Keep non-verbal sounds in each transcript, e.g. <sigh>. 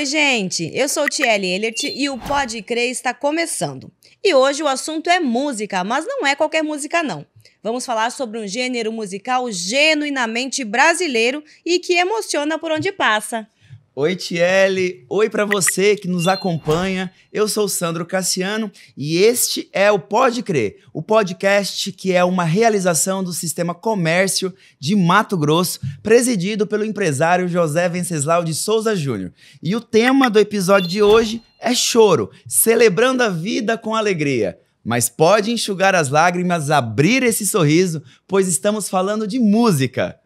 Oi, gente! Eu sou Tiele Elert e o Pode Crer está começando. E hoje o assunto é música, mas não é qualquer música, não. Vamos falar sobre um gênero musical genuinamente brasileiro e que emociona por onde passa. Oi, Tiele. Oi para você que nos acompanha. Eu sou Sandro Cassiano e este é o Pode Crer, o podcast que é uma realização do Sistema Comércio de Mato Grosso, presidido pelo empresário José Venceslau de Souza Júnior. E o tema do episódio de hoje é choro, celebrando a vida com alegria. Mas pode enxugar as lágrimas, abrir esse sorriso, pois estamos falando de música.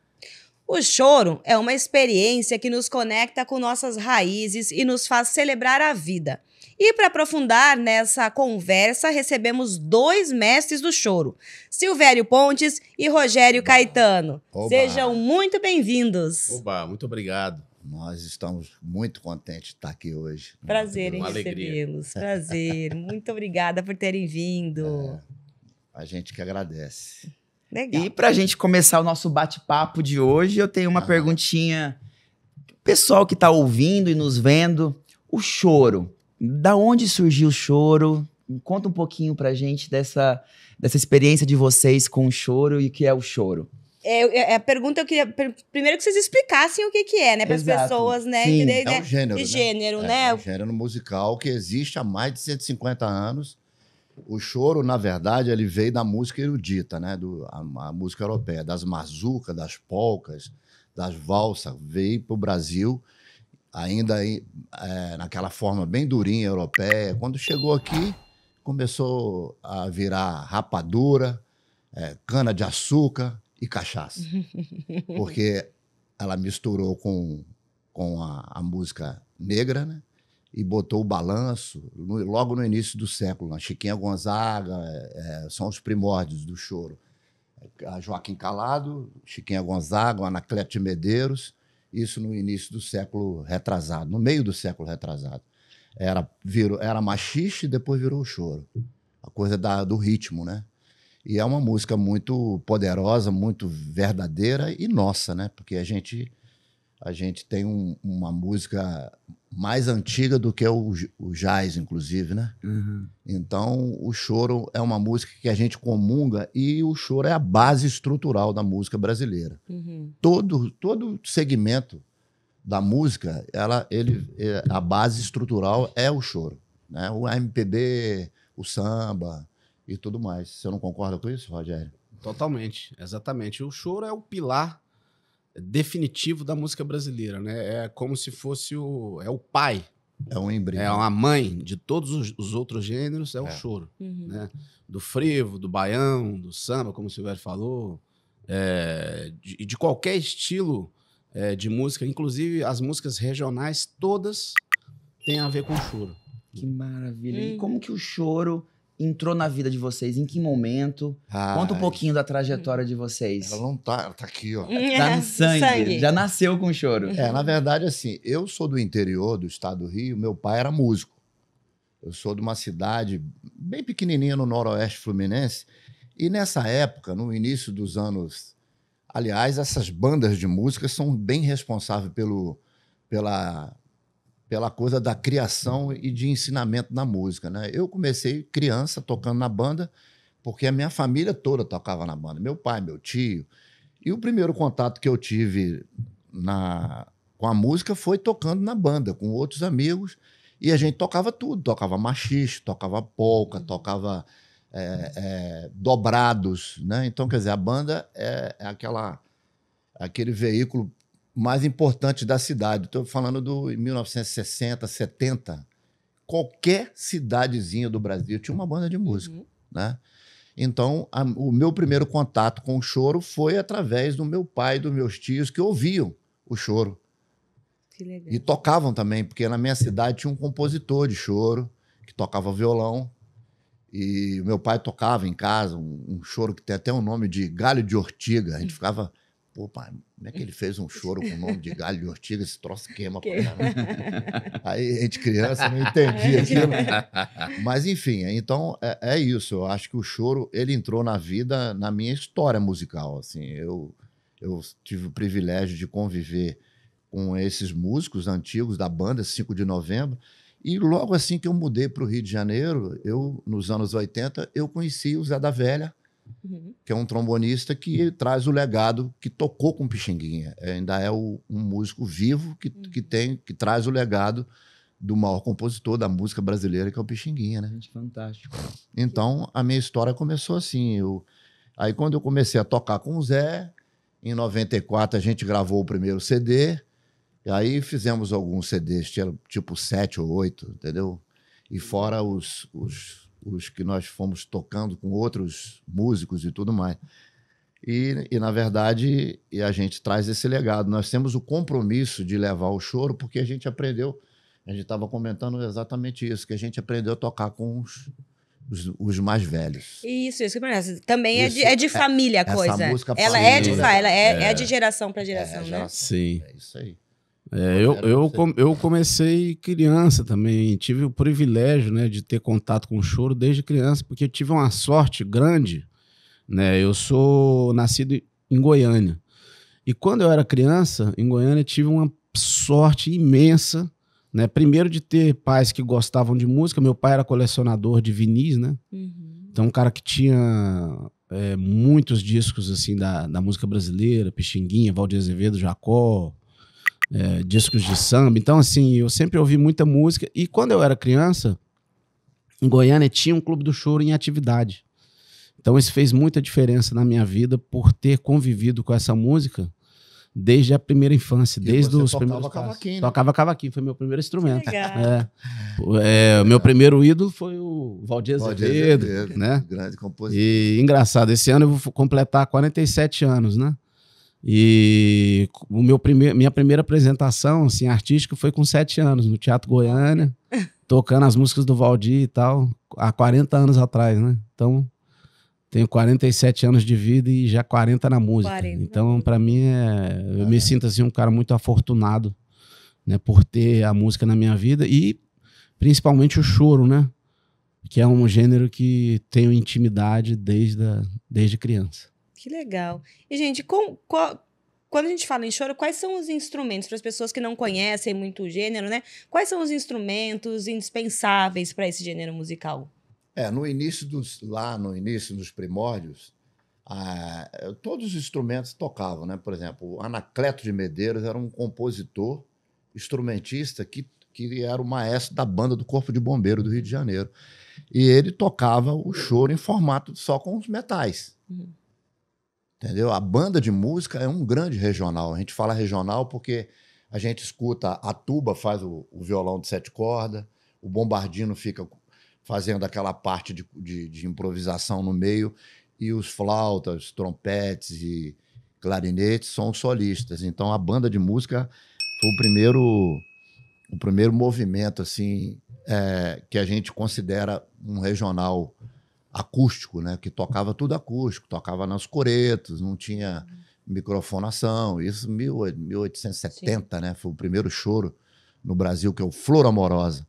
O choro é uma experiência que nos conecta com nossas raízes e nos faz celebrar a vida. E para aprofundar nessa conversa, recebemos dois mestres do choro, Silvério Pontes e Rogério Oba. Caetano. Oba. Sejam muito bem-vindos. Oba, muito obrigado. Nós estamos muito contentes de estar aqui hoje. Prazer em recebê-los. <laughs> Prazer. muito obrigada por terem vindo. É, a gente que agradece. Legal. E para a gente começar o nosso bate-papo de hoje, eu tenho uma ah. perguntinha. Pessoal que está ouvindo e nos vendo, o choro. Da onde surgiu o choro? Conta um pouquinho para a gente dessa, dessa experiência de vocês com o choro e o que é o choro. É, é a pergunta que eu queria. Primeiro que vocês explicassem o que, que é, né? Para as pessoas, né? Sim. De, é um gênero. De né? gênero, né? né? É um gênero musical que existe há mais de 150 anos o choro, na verdade, ele veio da música erudita, né? Do, a, a música europeia, das mazucas, das polcas, das valsas, veio para o Brasil ainda é, naquela forma bem durinha europeia. Quando chegou aqui, começou a virar rapadura, é, cana de açúcar e cachaça, <laughs> porque ela misturou com, com a, a música negra, né? e botou o balanço no, logo no início do século. A né? Chiquinha Gonzaga é, é, são os primórdios do choro. A Joaquim Calado, Chiquinha Gonzaga, Anacleto de Medeiros, isso no início do século retrasado, no meio do século retrasado. Era, virou, era machixe e depois virou o choro. A coisa da, do ritmo, né? E é uma música muito poderosa, muito verdadeira e nossa, né? Porque a gente, a gente tem um, uma música mais antiga do que o, o jazz, inclusive, né? Uhum. Então, o choro é uma música que a gente comunga e o choro é a base estrutural da música brasileira. Uhum. Todo, todo segmento da música, ela, ele, é, a base estrutural é o choro. Né? O MPB, o samba e tudo mais. Você não concorda com isso, Rogério? Totalmente, exatamente. O choro é o pilar definitivo da música brasileira, né? É como se fosse o é o pai, é um embrião, é uma mãe de todos os, os outros gêneros, é, é. o choro, uhum. né? Do frevo, do baião, do samba, como o Silvério falou, é, de, de qualquer estilo é, de música, inclusive as músicas regionais todas têm a ver com o choro. Que maravilha! E uhum. como que o choro entrou na vida de vocês? Em que momento? Ai, Conta um pouquinho da trajetória hum. de vocês. Ela não tá, ela tá aqui, ó. É, <laughs> tá no sangue, sangue, já nasceu com choro. É, na verdade, assim, eu sou do interior do estado do Rio, meu pai era músico. Eu sou de uma cidade bem pequenininha no noroeste fluminense, e nessa época, no início dos anos. Aliás, essas bandas de música são bem responsáveis pelo, pela pela coisa da criação e de ensinamento na música, né? Eu comecei criança tocando na banda, porque a minha família toda tocava na banda, meu pai, meu tio. E o primeiro contato que eu tive na com a música foi tocando na banda com outros amigos, e a gente tocava tudo, tocava machixe, tocava polca, uhum. tocava é, é, dobrados, né? Então, quer dizer, a banda é, é aquela aquele veículo mais importantes da cidade. Estou falando do 1960, 70. Qualquer cidadezinha do Brasil tinha uma banda de uhum. música, uhum. né? Então, a, o meu primeiro contato com o choro foi através do meu pai e dos meus tios que ouviam o choro. E tocavam também, porque na minha cidade tinha um compositor de choro que tocava violão. E meu pai tocava em casa um, um choro que tem até o um nome de galho de ortiga. A gente hum. ficava pô, pai, como é que ele fez um choro com o nome de galho de ortiga? Esse troço queima que... pra né? <laughs> Aí, a gente criança, não entendia é. aquilo. Mas, enfim, então é, é, isso. Eu acho que o choro, ele entrou na vida, na minha história musical. Assim, eu, eu tive o privilégio de conviver com esses músicos antigos da banda 5 de novembro. E logo assim que eu mudei para o Rio de Janeiro, eu, nos anos 80, eu conheci o Zé da Velha uhum. que é um trombonista que uhum. traz o legado que tocou com Pixinguinha. É, ainda é o, um músico vivo que, uhum. que, tem, que traz o legado do maior compositor da música brasileira, que é o Pixinguinha, né? Fantástico. Então, a minha história começou assim. Eu... Aí, quando eu comecei a tocar com o Zé, em 94 a gente gravou o primeiro CD, e aí fizemos alguns CDs, tipo sete ou oito, entendeu? E fora os, os os que nós fomos tocando com outros músicos e tudo mais. E, e, na verdade, e a gente traz esse legado. Nós temos o compromisso de levar o choro, porque a gente aprendeu, a gente estava comentando exatamente isso, que a gente aprendeu a tocar com os, os, os mais velhos. Isso, isso que parece. Também é isso, é, de, é, é de família a coisa. Ela, família. É de, ela é, é. de geração para é, geração, né? Sim. É isso aí. É, eu, eu, eu comecei criança também, tive o privilégio né, de ter contato com o choro desde criança, porque tive uma sorte grande. Né? Eu sou nascido em Goiânia. E quando eu era criança, em Goiânia, tive uma sorte imensa né? Primeiro de ter pais que gostavam de música. Meu pai era colecionador de vinis, né? Uhum. Então, um cara que tinha é, muitos discos, assim, da, da música brasileira, Pixinguinha, Valdir Azevedo, Jacó, é, discos de samba. Então, assim, eu sempre ouvi muita música. E quando eu era criança, em Goiânia tinha um Clube do Choro em atividade. Então, isso fez muita diferença na minha vida por ter convivido com essa música desde a primeira infância, e desde os tocava cavaquinho, né? Tocava cavaquinho, foi meu primeiro instrumento. É. é. Meu primeiro ídolo foi o Valdir Azevedo, né? Grande compositor. E engraçado, esse ano eu vou completar 47 anos, né? E o meu primeir, minha primeira apresentação assim, artística foi com sete anos, no Teatro Goiânia, <laughs> tocando as músicas do Valdir e tal, há 40 anos atrás, né? Então, tenho 47 anos de vida e já 40 na música. 40. Então, para mim, é, eu me sinto assim, um cara muito afortunado né, por ter a música na minha vida e principalmente o choro, né? Que é um gênero que tenho intimidade desde, a, desde criança. Que legal. E, gente, com, qual, quando a gente fala em choro, quais são os instrumentos para as pessoas que não conhecem muito o gênero, né? Quais são os instrumentos indispensáveis para esse gênero musical? É, no início dos lá no início dos primórdios, ah, eh, todos os instrumentos tocavam, né? Por exemplo, Anacleto de Medeiros era um compositor, instrumentista que que era o maestro da banda do Corpo de Bombeiro do Rio de Janeiro. E ele tocava o choro em formato só com os metais. Uhum. Entendeu? A banda de música é um grande regional. A gente fala regional porque a gente escuta a tuba faz o, o violão de sete cordas, o bombardino fica fazendo aquela parte de, de, de improvisação no meio e os flautas, trompetes e clarinetes são solistas. Então a banda de música foi o primeiro o primeiro movimento assim é, que a gente considera um regional acústico, né? Que tocava tudo acústico, tocava nos coretos, não tinha uhum. microfonação. Isso em 1870, Sim. né? Foi o primeiro choro no Brasil, que é o Flor Amorosa.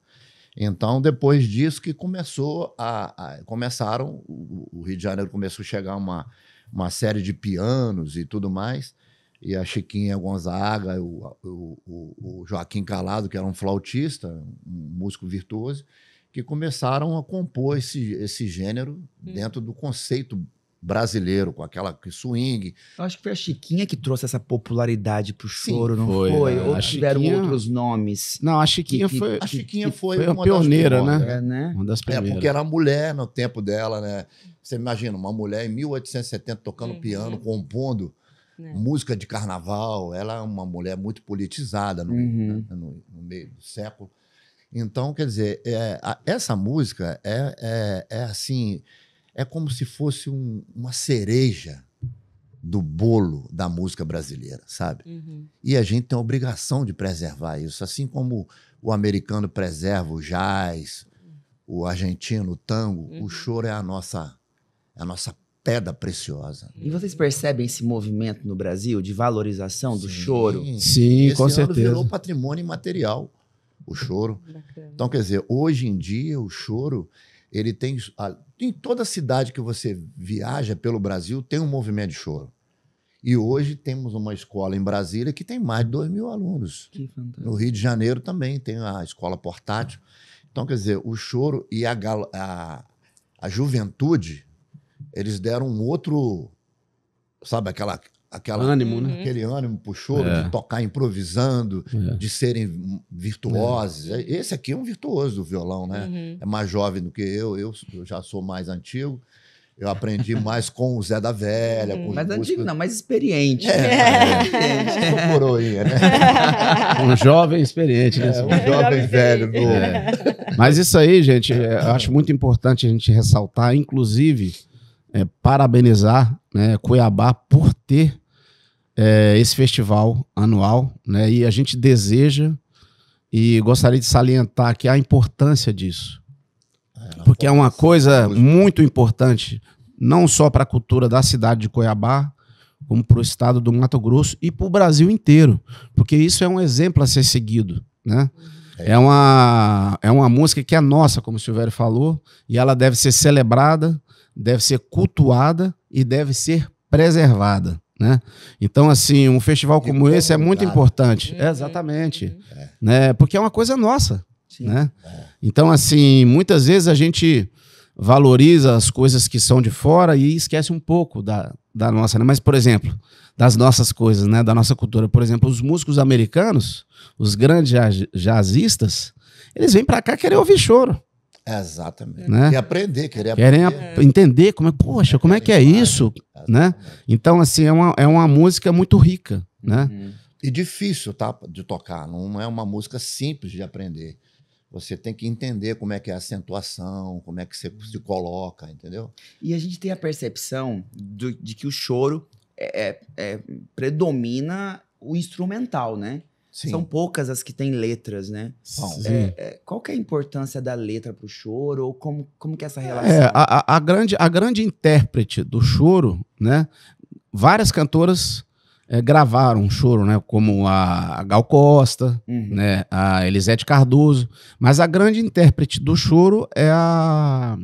Então, depois disso que começou a, a começaram, o, o, Rio de Janeiro começou a chegar uma, uma série de pianos e tudo mais, e a Chiquinha Gonzaga, o, o, o Joaquim Calado, que era um flautista, um músico virtuoso, que começaram a compor esse, esse gênero hum. dentro do conceito brasileiro, com aquela swing. Eu acho que foi a Chiquinha que trouxe essa popularidade pro choro, Sim, não foi? foi? Né? Ou tiveram Chiquinha... outros nomes? Não, a Chiquinha que, foi. A Chiquinha que, foi, que foi uma pioneira, né? né? Uma das primeiras. É, porque era mulher no tempo dela, né? Você imagina, uma mulher em 1870 tocando uhum. piano, compondo. Né? Música de carnaval, ela é uma mulher muito politizada no, uhum. né? no, no meio do século. Então, quer dizer, é, a, essa música é, é, é, assim, é como se fosse um, uma cereja do bolo da música brasileira, sabe? Uhum. E a gente tem a obrigação de preservar isso, assim como o americano preserva o jazz, o argentino, o tango, uhum. o choro é a nossa, é a nossa pedra preciosa. E vocês percebem esse movimento no Brasil de valorização do sim, choro? Sim, Esse com certeza. virou patrimônio imaterial o choro. Bacana. Então, quer dizer, hoje em dia o choro, ele tem em toda cidade que você viaja pelo Brasil tem um movimento de choro. E hoje temos uma escola em Brasília que tem mais de 2 mil alunos. No Rio de Janeiro também tem a escola portátil. Então, quer dizer, o choro e a, a, a juventude, eles deram um outro. Sabe aquela, aquela, uhum. ânimo, né? aquele ânimo puxou, é. de tocar improvisando, é. de serem virtuosos. É. Esse aqui é um virtuoso do violão, né? Uhum. É mais jovem do que eu, eu já sou mais antigo. Eu aprendi <laughs> mais com o Zé da Velha. Uhum. Com mais antigo, não, mais experiente. É, né? experiente. É. É. coroinha, né? <laughs> Um jovem experiente, né? É, um jovem velho. Mas isso aí, gente, eu acho muito importante a gente ressaltar, inclusive, parabenizar né, Cuiabá por ter é, esse festival anual, né? E a gente deseja e gostaria de salientar aqui a importância disso. É, porque é uma coisa muito importante, não só para a cultura da cidade de Cuiabá, como para o estado do Mato Grosso e para o Brasil inteiro. Porque isso é um exemplo a ser seguido, né? É. é. uma, é uma música que é nossa, como o Silvério falou, e ela deve ser celebrada, deve ser cultuada e deve ser preservada. Né? Então, assim, um festival como esse é muito importante. É, exatamente. É. Né? Porque é uma coisa nossa. Né? É. Então, assim, muitas vezes a gente valoriza as coisas que são de fora e esquece um pouco da, da nossa. Né? Mas, por exemplo, das nossas coisas, né? da nossa cultura. Por exemplo, os músicos americanos, os grandes jazzistas, eles vêm para cá querer ouvir choro. Exatamente. Né? E aprender, querer Querem entender como é, poxa, é como é que é isso, né? Então, assim, é uma, é uma música muito rica, né? Uhum. E difícil, tá, de tocar, não é uma música simples de aprender. Você tem que entender como é que é a acentuação, como é que você se coloca, entendeu? E a gente tem a percepção do, de que o choro é, é, é predomina o instrumental, né? Sim. São poucas as que têm letras, né? Bom, é, é, qual que é a importância da letra para o choro? Ou como, como que é essa é, relação? É, a, a, grande, a grande intérprete do choro, né? Várias cantoras é, gravaram choro, né? Como a, a Gal Costa, uhum. né? a Elisete Cardoso. Mas a grande intérprete do choro é a...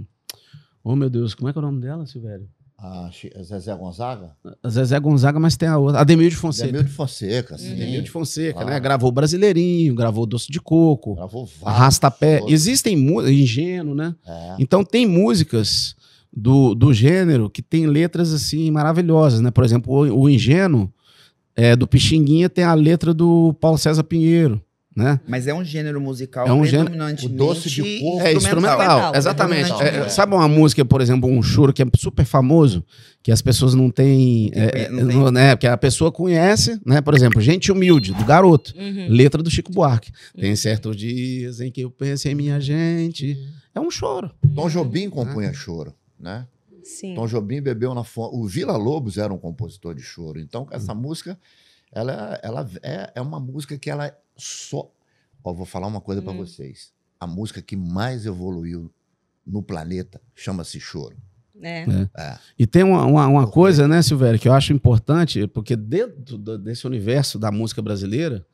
Oh, meu Deus, como é que é o nome dela, Silvério? A Zezé Gonzaga? A Zezé Gonzaga, mas tem a outra. Ademir de Fonseca. Ademir de Fonseca, sim. Ademir de Fonseca, né? claro. né? Gravou Brasileirinho, gravou Doce de Coco. Gravou vários. Arrasta-pé. Existem músicas. Ingênuo, né? É. Então tem músicas do, do gênero que tem letras assim maravilhosas, né? Por exemplo, o, o Ingênuo é, do Pixinguinha tem a letra do Paulo César Pinheiro né? Mas é um gênero musical é um predominantemente gênero, doce de corpo é instrumental. instrumental exatamente. É, é sabe uma música, por exemplo, um choro que é super famoso, que as pessoas não têm, é, não tem. né? Porque a pessoa conhece, né? Por exemplo, Gente Humilde, do Garoto, uhum. letra do Chico Buarque. Uhum. Tem certos dias em que eu penso em minha gente. É um choro. Uhum. Tom Jobim compunha choro, né? Sim. Tom Jobim bebeu na fonte. O Vila Lobos era um compositor de choro. Então, essa hum. música ela, ela é, é uma música que ela só. Ó, vou falar uma coisa hum. para vocês. A música que mais evoluiu no planeta chama-se Choro. É. É. é. E tem uma, uma, uma coisa, né, Silvério, que eu acho importante, porque dentro desse universo da música brasileira,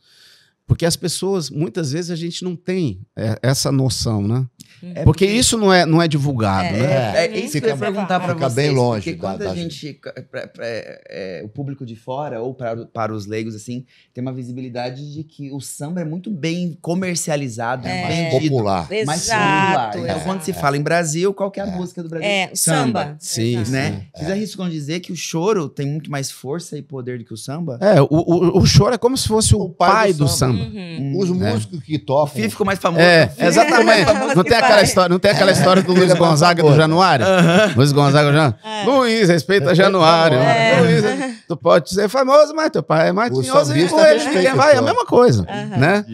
porque as pessoas, muitas vezes, a gente não tem é, essa noção, né? É porque, porque, isso não é, não é divulgado, é, né? É, é isso fica, que eu ia perguntar para vocês. bem longe. Porque quando da, a gente... Pra, pra, é, o público de fora, ou pra, para os leigos, assim, tem uma visibilidade de que o samba é muito bem comercializado, é. mais Popular. Mais Exato, popular. Então, é. quando se fala em Brasil, qual que é a música é. do Brasil? É, samba. samba. Sim, sim. Né? Vocês arriscam dizer que o choro tem muito mais força e poder do que o samba? É, o, o, o choro é como se fosse o, o pai, pai, do, do samba. Uhum. uhum. Os né? músicos é. que tocam. O Fih ficou mais famoso. É, exatamente. não, tem aquela história, não tem aquela é. história do Luiz é Gonzaga do Januário? Uhum. Luiz Gonzaga do Januário. É. Luiz, respeita Januário. Luiz, tu pode ser famoso, mas teu pai é mais tinhoso e com ele ninguém vai. É a mesma coisa, né?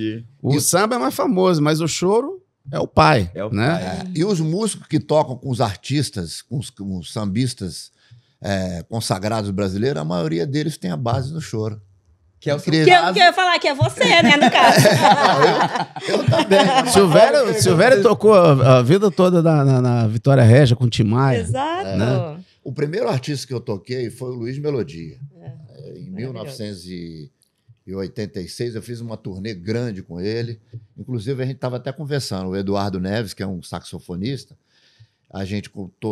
O samba é mais famoso, mas o choro é o pai, é o né? Pai. E os músicos que tocam com os artistas, com os, com os sambistas é, consagrados brasileiros, a maioria deles tem a base no choro. Que é o seu que Eu, é é que eu ia falar que é você, né, no <laughs> caso. eu, eu também. <laughs> Silvério, tocou a, a, vida toda na, na, na Vitória Regia com Timaya. Exato. Né? O primeiro artista que eu toquei foi o Luiz Melodia. É. é em 1986, eu fiz uma turnê grande com ele. Inclusive, a gente estava até conversando. O Eduardo Neves, que é um saxofonista, a gente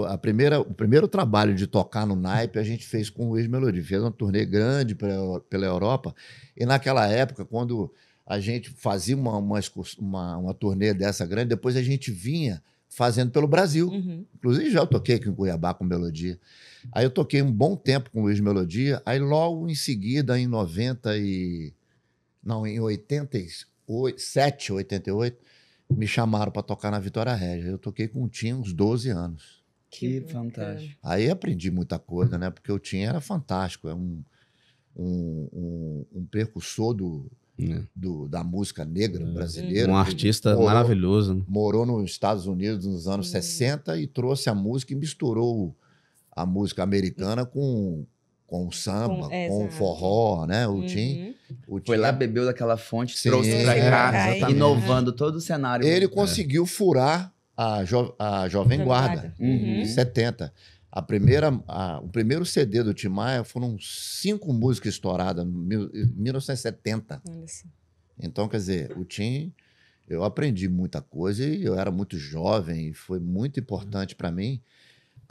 a primeira, o primeiro trabalho de tocar no naipe a gente fez com o Luiz Melodia, fez uma turnê grande pela Europa e naquela época quando a gente fazia uma uma, uma, uma turnê dessa grande, depois a gente vinha fazendo pelo Brasil. Uhum. Inclusive, já eu toquei aqui em Cuiabá com Melodia. Aí eu toquei um bom tempo com o Luiz Melodia. Aí, logo em seguida, em 90 e... Não, em 87, 88, me chamaram para tocar na Vitória Régia. Eu toquei com o tinha uns 12 anos. Que, fantástico. Aí aprendi muita coisa, né? Porque o Tim era fantástico, é um, um, um, um percussor do, é. do, da música negra é. brasileira. Um artista morou, maravilhoso. Né? Morou nos Estados Unidos nos anos é. Uhum. 60 e trouxe a música e misturou a música americana com, com o samba, com, é, com o forró, né? O, uhum. tim, o tim. Foi lá, é bebeu daquela fonte, Sim, trouxe pra é, cá, inovando todo o cenário. Ele é. conseguiu furar a, jo, a Jovem Guarda, uhum. uhum. em 70. A primeira, a, o primeiro CD do Tim Maia foram cinco músicas estouradas, em 1970. Então, quer dizer, o Tim, eu aprendi muita coisa e eu era muito jovem e foi muito importante para mim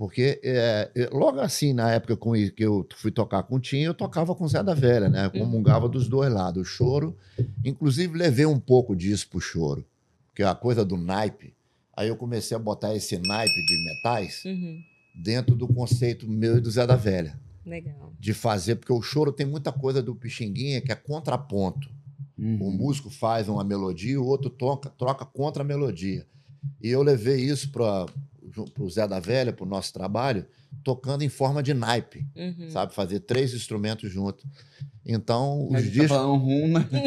porque é, é, logo assim, na época que eu fui tocar com o Tim, eu tocava com o Zé da Velha, né? Comungava dos dois lados, o choro. Inclusive, levei um pouco disso pro choro, porque a coisa do naipe. Aí eu comecei a botar esse naipe de metais uhum. dentro do conceito meu e do Zé da Velha. Legal. De fazer, porque o choro tem muita coisa do Pixinguinha que é contraponto. Uhum. O músico faz uma melodia, o outro troca, troca contra a melodia. E eu levei isso para para o Zé da Velha, para o nosso trabalho, tocando em forma de naipe, uhum. sabe? Fazer três instrumentos juntos. Então, os tá discos. Tá ruma. Né?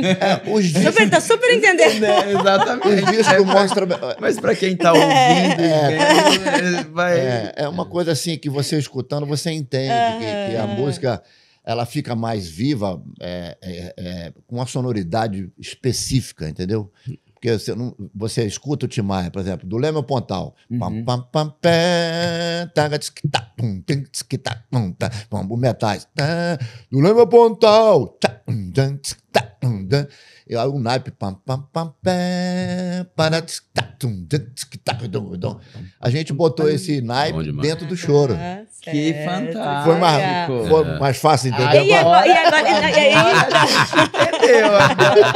É, os discos. Super, tá super entendendo. <laughs> É, exatamente. Os discos é, mostram. Mas para quem tá é. ouvindo, é, é, vai... é, é, uma coisa assim que você escutando, você entende uhum. que, que, a música ela fica mais viva é, com uma sonoridade específica, entendeu? Porque você, não, você escuta o Tim Maia, por exemplo, do Leme ao Pontal. Uhum. Pam, pam, pé, taga, tá, tá, tá, o metais. do Leme ao Pontal. Tá, E o naipe, pam, pam, pam, pé, para, A gente botou esse naipe dentro do choro. Ah, que é, fantástico. Foi mais, foi mais fácil entender. E agora? E agora? E, agora,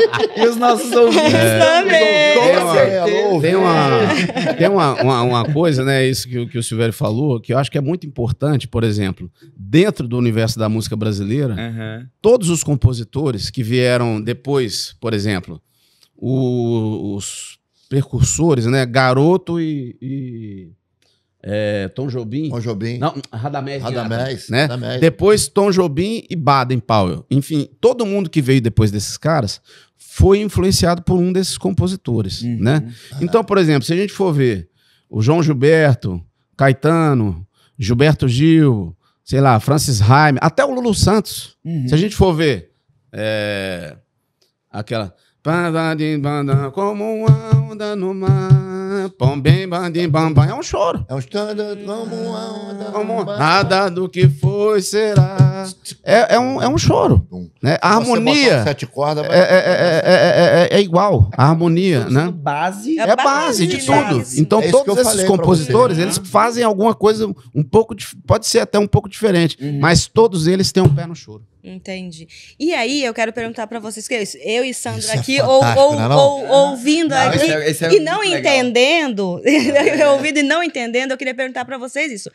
entendeu? e os nossos ouvintes é. também. Tem, uma, tem uma, uma, uma, coisa, né? Isso que, que o Silvério falou, que eu acho que é muito importante, por exemplo, dentro do universo da música brasileira, uhum. todos os compositores que vieram depois, por exemplo, o, os precursores, né? Garoto e, e é, Tom Jobim. Tom Jobim. Não, Radamés. Radamés, né? Radamés. Depois Tom Jobim e Baden Powell. Enfim, todo mundo que veio depois desses caras foi influenciado por um desses compositores, uhum. né? Então, por exemplo, se a gente for ver o João Gilberto, Caetano, Gilberto Gil, sei lá, Francis Raime, até o Lulu Santos. Uhum. Se a gente for ver é, aquela como uma onda no mar Pombim, bandim, bambam. É um choro. É um como Nada do que foi será. É, é, um, é um choro. Né? A harmonia. Sete cordas, é é é, é, é, é, é, é igual. A harmonia, né? Base. É base de tudo. Então, todos esses compositores, eles né? fazem alguma coisa um pouco. Pode ser até um pouco diferente, uhum. mas todos eles têm um pé no choro. Entendi. E aí, eu quero perguntar para vocês, que é eu e Sandra isso é aqui, é ou, ou, não, é não. ou, ouvindo não, aqui esse é, esse é e não entendendo, <laughs> ouvindo e não entendendo, eu queria perguntar para vocês isso.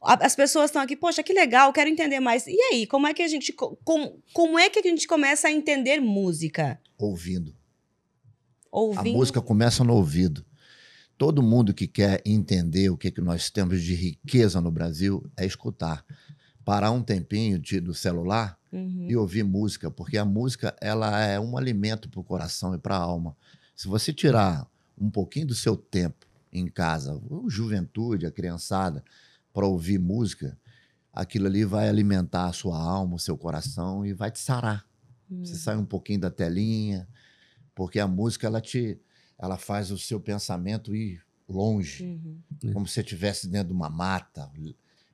As pessoas estão aqui, poxa, que legal, quero entender mais. E aí, como é que a gente, como, como é que a gente começa a entender música? Ouvindo. Ouvindo. A música começa no ouvido. Todo mundo que quer entender o que, que nós temos de riqueza no Brasil é escutar parar um tempinho de, do celular uhum. e ouvir música, porque a música ela é um alimento para o coração e para a alma. Se você tirar um pouquinho do seu tempo em casa, a juventude, a criançada, para ouvir música, aquilo ali vai alimentar a sua alma, o seu coração e vai te sarar. Uhum. Você sai um pouquinho da telinha, porque a música ela te ela faz o seu pensamento ir longe, uhum. como se estivesse dentro de uma mata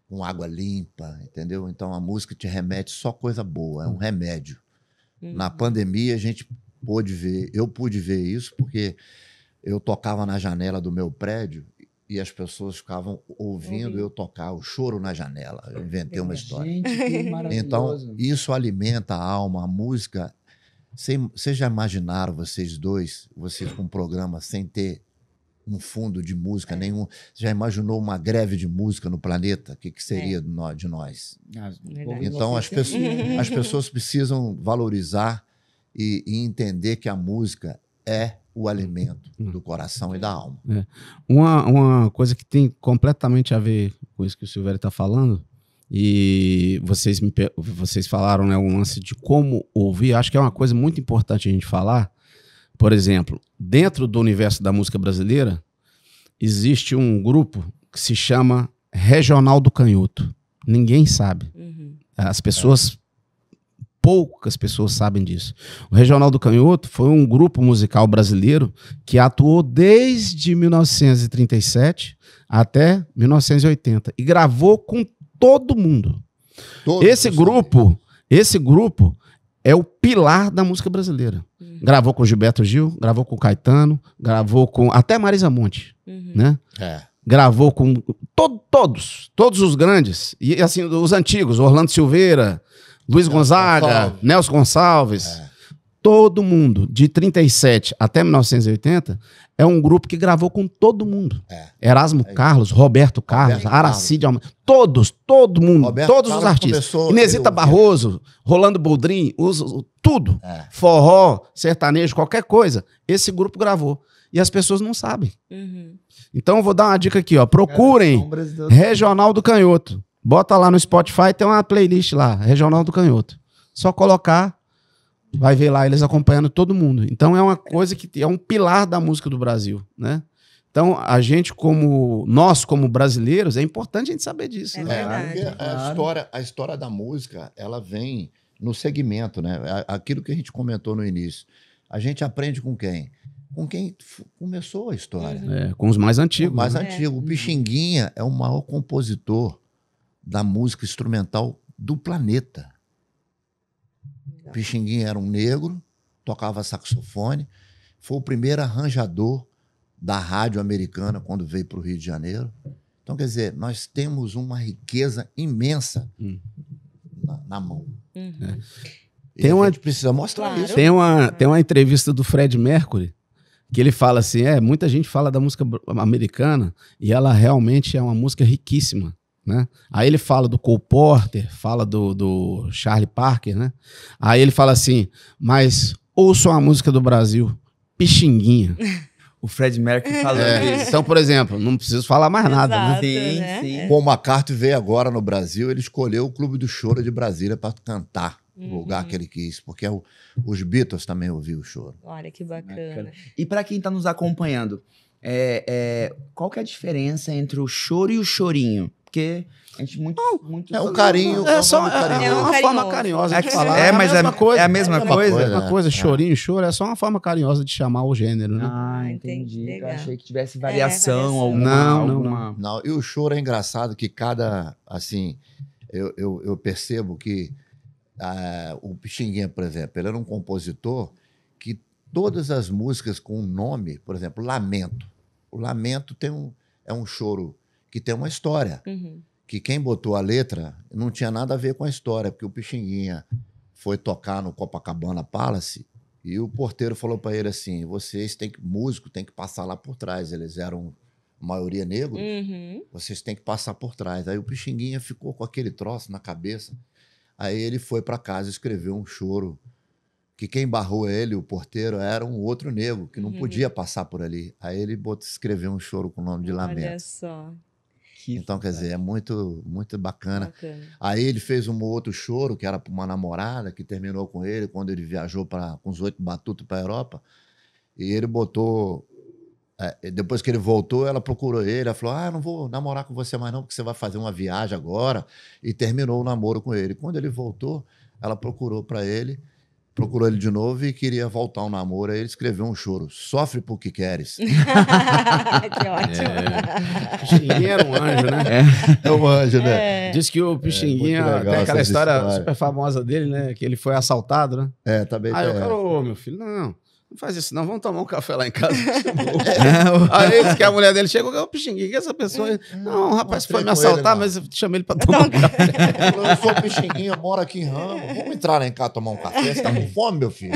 com água limpa, entendeu? Então a música te remete só coisa boa, é um hum. remédio. Uhum. Na pandemia a gente pôde ver, eu pude ver isso porque eu tocava na janela do meu prédio e as pessoas ficavam ouvindo eu tocar o choro na janela. Eu inventei uma história. Gente, então, isso alimenta a alma, a música. Vocês já imaginaram vocês dois, vocês com um programa sem ter um fundo de música é. nenhum. já imaginou uma greve de música no planeta? O que, que é. seria é. de nós? Ah, Verdade. Então, as pessoas, as pessoas precisam valorizar e, e, entender que a música é o alimento hum. do coração e da alma. É. Uma, uma coisa que tem completamente a ver com isso que o Silvério está falando, e vocês, me, vocês falaram né, um lance de como ouvir, acho que é uma coisa muito importante a gente falar, por exemplo, dentro do universo da música brasileira, existe um grupo que se chama Regional do Canhoto. Ninguém sabe. Uhum. As pessoas, poucas pessoas sabem disso. O Regional do Canhoto foi um grupo musical brasileiro que atuou desde 1937 até 1980 e gravou com todo mundo. Todos esse grupo, esse grupo é o pilar da música brasileira. Uhum. Gravou com Gilberto Gil, gravou com Caetano, gravou com até Marisa Monte, uhum. né? É. Gravou com todos, todos os grandes e assim os antigos, Orlando Silveira, Luiz Nelson Gonzaga, Gonçalves. Nelson Gonçalves. É. Todo mundo de 37 até 1980 é um grupo que gravou com todo mundo. É. Erasmo é. Carlos, Roberto Carlos, Roberto Aracide Almeida, todos, todo mundo, Roberto todos Carlos os artistas. Inesita Barroso, Rolando Boldrin, tudo. É. Forró, sertanejo, qualquer coisa. Esse grupo gravou. E as pessoas não sabem. Uhum. Então eu vou dar uma dica aqui, ó. Procurem Regional do Canhoto. Bota lá no Spotify, tem uma playlist lá, Regional do Canhoto. Só colocar vai ver lá eles acompanhando todo mundo. Então é uma coisa que é um pilar da música do Brasil, né? Então, a gente, como nós, como brasileiros, é importante a gente saber disso. É né? verdade. É, a, história, a história da música, ela vem no segmento, né? Aquilo que a gente comentou no início. A gente aprende com quem? Com quem começou a história. Uhum. É, com os mais antigos. Com mais né? antigos. O é. Pixinguinha é o maior compositor da música instrumental do planeta. Pixinguinha era um negro, tocava saxofone, foi o primeiro arranjador da rádio americana quando veio para o Rio de Janeiro. Então, quer dizer, nós temos uma riqueza imensa hum. na, na, mão. Uhum. É. Tem uma, a gente precisa mostrar claro. isso. Tem uma, tem uma entrevista do Fred Mercury que ele fala assim: é, muita gente fala da música americana e ela realmente é uma música riquíssima. Né? Aí ele fala do Cole Porter, fala do, do Charlie Parker, né? Aí ele fala assim, mas ouçam a música do Brasil, Pixinguinha. <laughs> o Fred Mercury falando é, isso. Então, por exemplo, não preciso falar mais nada. Né? Exato, né? Sim, sim. É. Como a McCarthy veio agora no Brasil, ele escolheu o Clube do Choro de Brasília para cantar uhum. o lugar que ele quis, porque é o, os Beatles também ouviam o choro. Olha que né, bacana. bacana. E para quem está nos acompanhando, é, é, qual que é a diferença entre o choro e o chorinho? porque a gente muito. Não, muito é um carinho. É, só, é, é uma forma é, é carinhosa é de falar. É, mas é, a mesma coisa. É a mesma coisa. É a mesma coisa, chorinho, choro, é só uma forma carinhosa de chamar o gênero, né? Ah, ah entendi. Eu achei que tivesse variação, alguma, não, alguma. Não, não, não. E o choro é engraçado que cada. Assim, eu, eu, eu percebo que ah, o Pixinguinha, por exemplo, ele era um compositor que todas as músicas com um nome, por exemplo, Lamento. O Lamento tem um, é um choro que tem uma história. Uhum. Que quem botou a letra não tinha nada a ver com a história, porque o Pixinguinha foi tocar no Copacabana Palace e o porteiro falou para ele assim: vocês têm que, músico, tem que passar lá por trás. Eles eram maioria negros, uhum. vocês têm que passar por trás. Aí o Pixinguinha ficou com aquele troço na cabeça. Aí ele foi para casa escreveu um choro que quem barrou ele, o porteiro, era um outro negro que não uhum. podia passar por ali. Aí ele botou, escreveu um choro com o nome de Olha Lamento. Olha só. Que então, quer né? dizer, é muito, muito bacana. bacana. Aí ele fez um outro choro, que era para uma namorada, que terminou com ele quando ele viajou pra, com os oito batutos para a Europa. E ele botou. É, depois que ele voltou, ela procurou ele. Ela falou: Ah, não vou namorar com você mais, não, porque você vai fazer uma viagem agora. E terminou o namoro com ele. Quando ele voltou, ela procurou para ele procurou ele de novo e queria voltar ao um namoro. Aí ele escreveu um choro: Sofre por que queres. <laughs> que ótimo. É. Pixinguinha era um anjo, né? É, é um anjo, né? É. Diz que o é, Pixinguinha é, tem aquela história, história, super famosa dele, né? Que ele foi assaltado, né? É, também. Aí eu, cara, ô, meu filho, não. Não faz isso, não. Vamos tomar um café lá em casa. <laughs> É, aí disse que a mulher dele chegou, eu pichinguinho, que essa pessoa. Hum, não, hum, rapaz foi me assaltar, ele, mas eu chamei ele para tomar um café. eu sou pichinguinho, eu moro aqui em Ramo. Vamos entrar lá em casa tomar um café. Você tá com <laughs> fome, meu filho?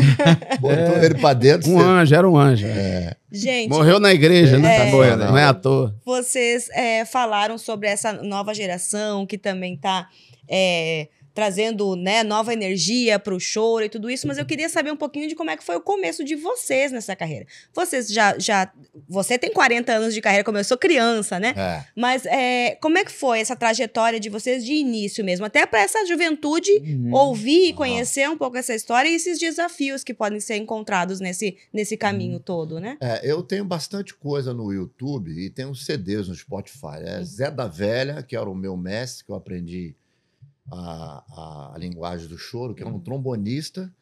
É. Botou é. ele para dentro. Um você... anjo, era um anjo. É. Gente. Morreu na igreja, né? é, né? Tá boa, não é à toa. Vocês é, falaram sobre essa nova geração que também tá. É, trazendo né, nova energia para o choro e tudo isso, mas eu uhum. queria saber um pouquinho de como é que foi o começo de vocês nessa carreira. Vocês já, já você tem 40 anos de carreira, como eu sou criança, né? É. Mas é, como é que foi essa trajetória de vocês de início mesmo, até para essa juventude uhum. ouvir e conhecer uhum. um pouco essa história e esses desafios que podem ser encontrados nesse, nesse uhum. caminho uhum. todo, né? É, eu tenho bastante coisa no YouTube e tenho CDs no Spotify. É uhum. Zé da Velha, que era o meu mestre que eu aprendi a, a, a linguagem do choro, que é um uhum. trombonista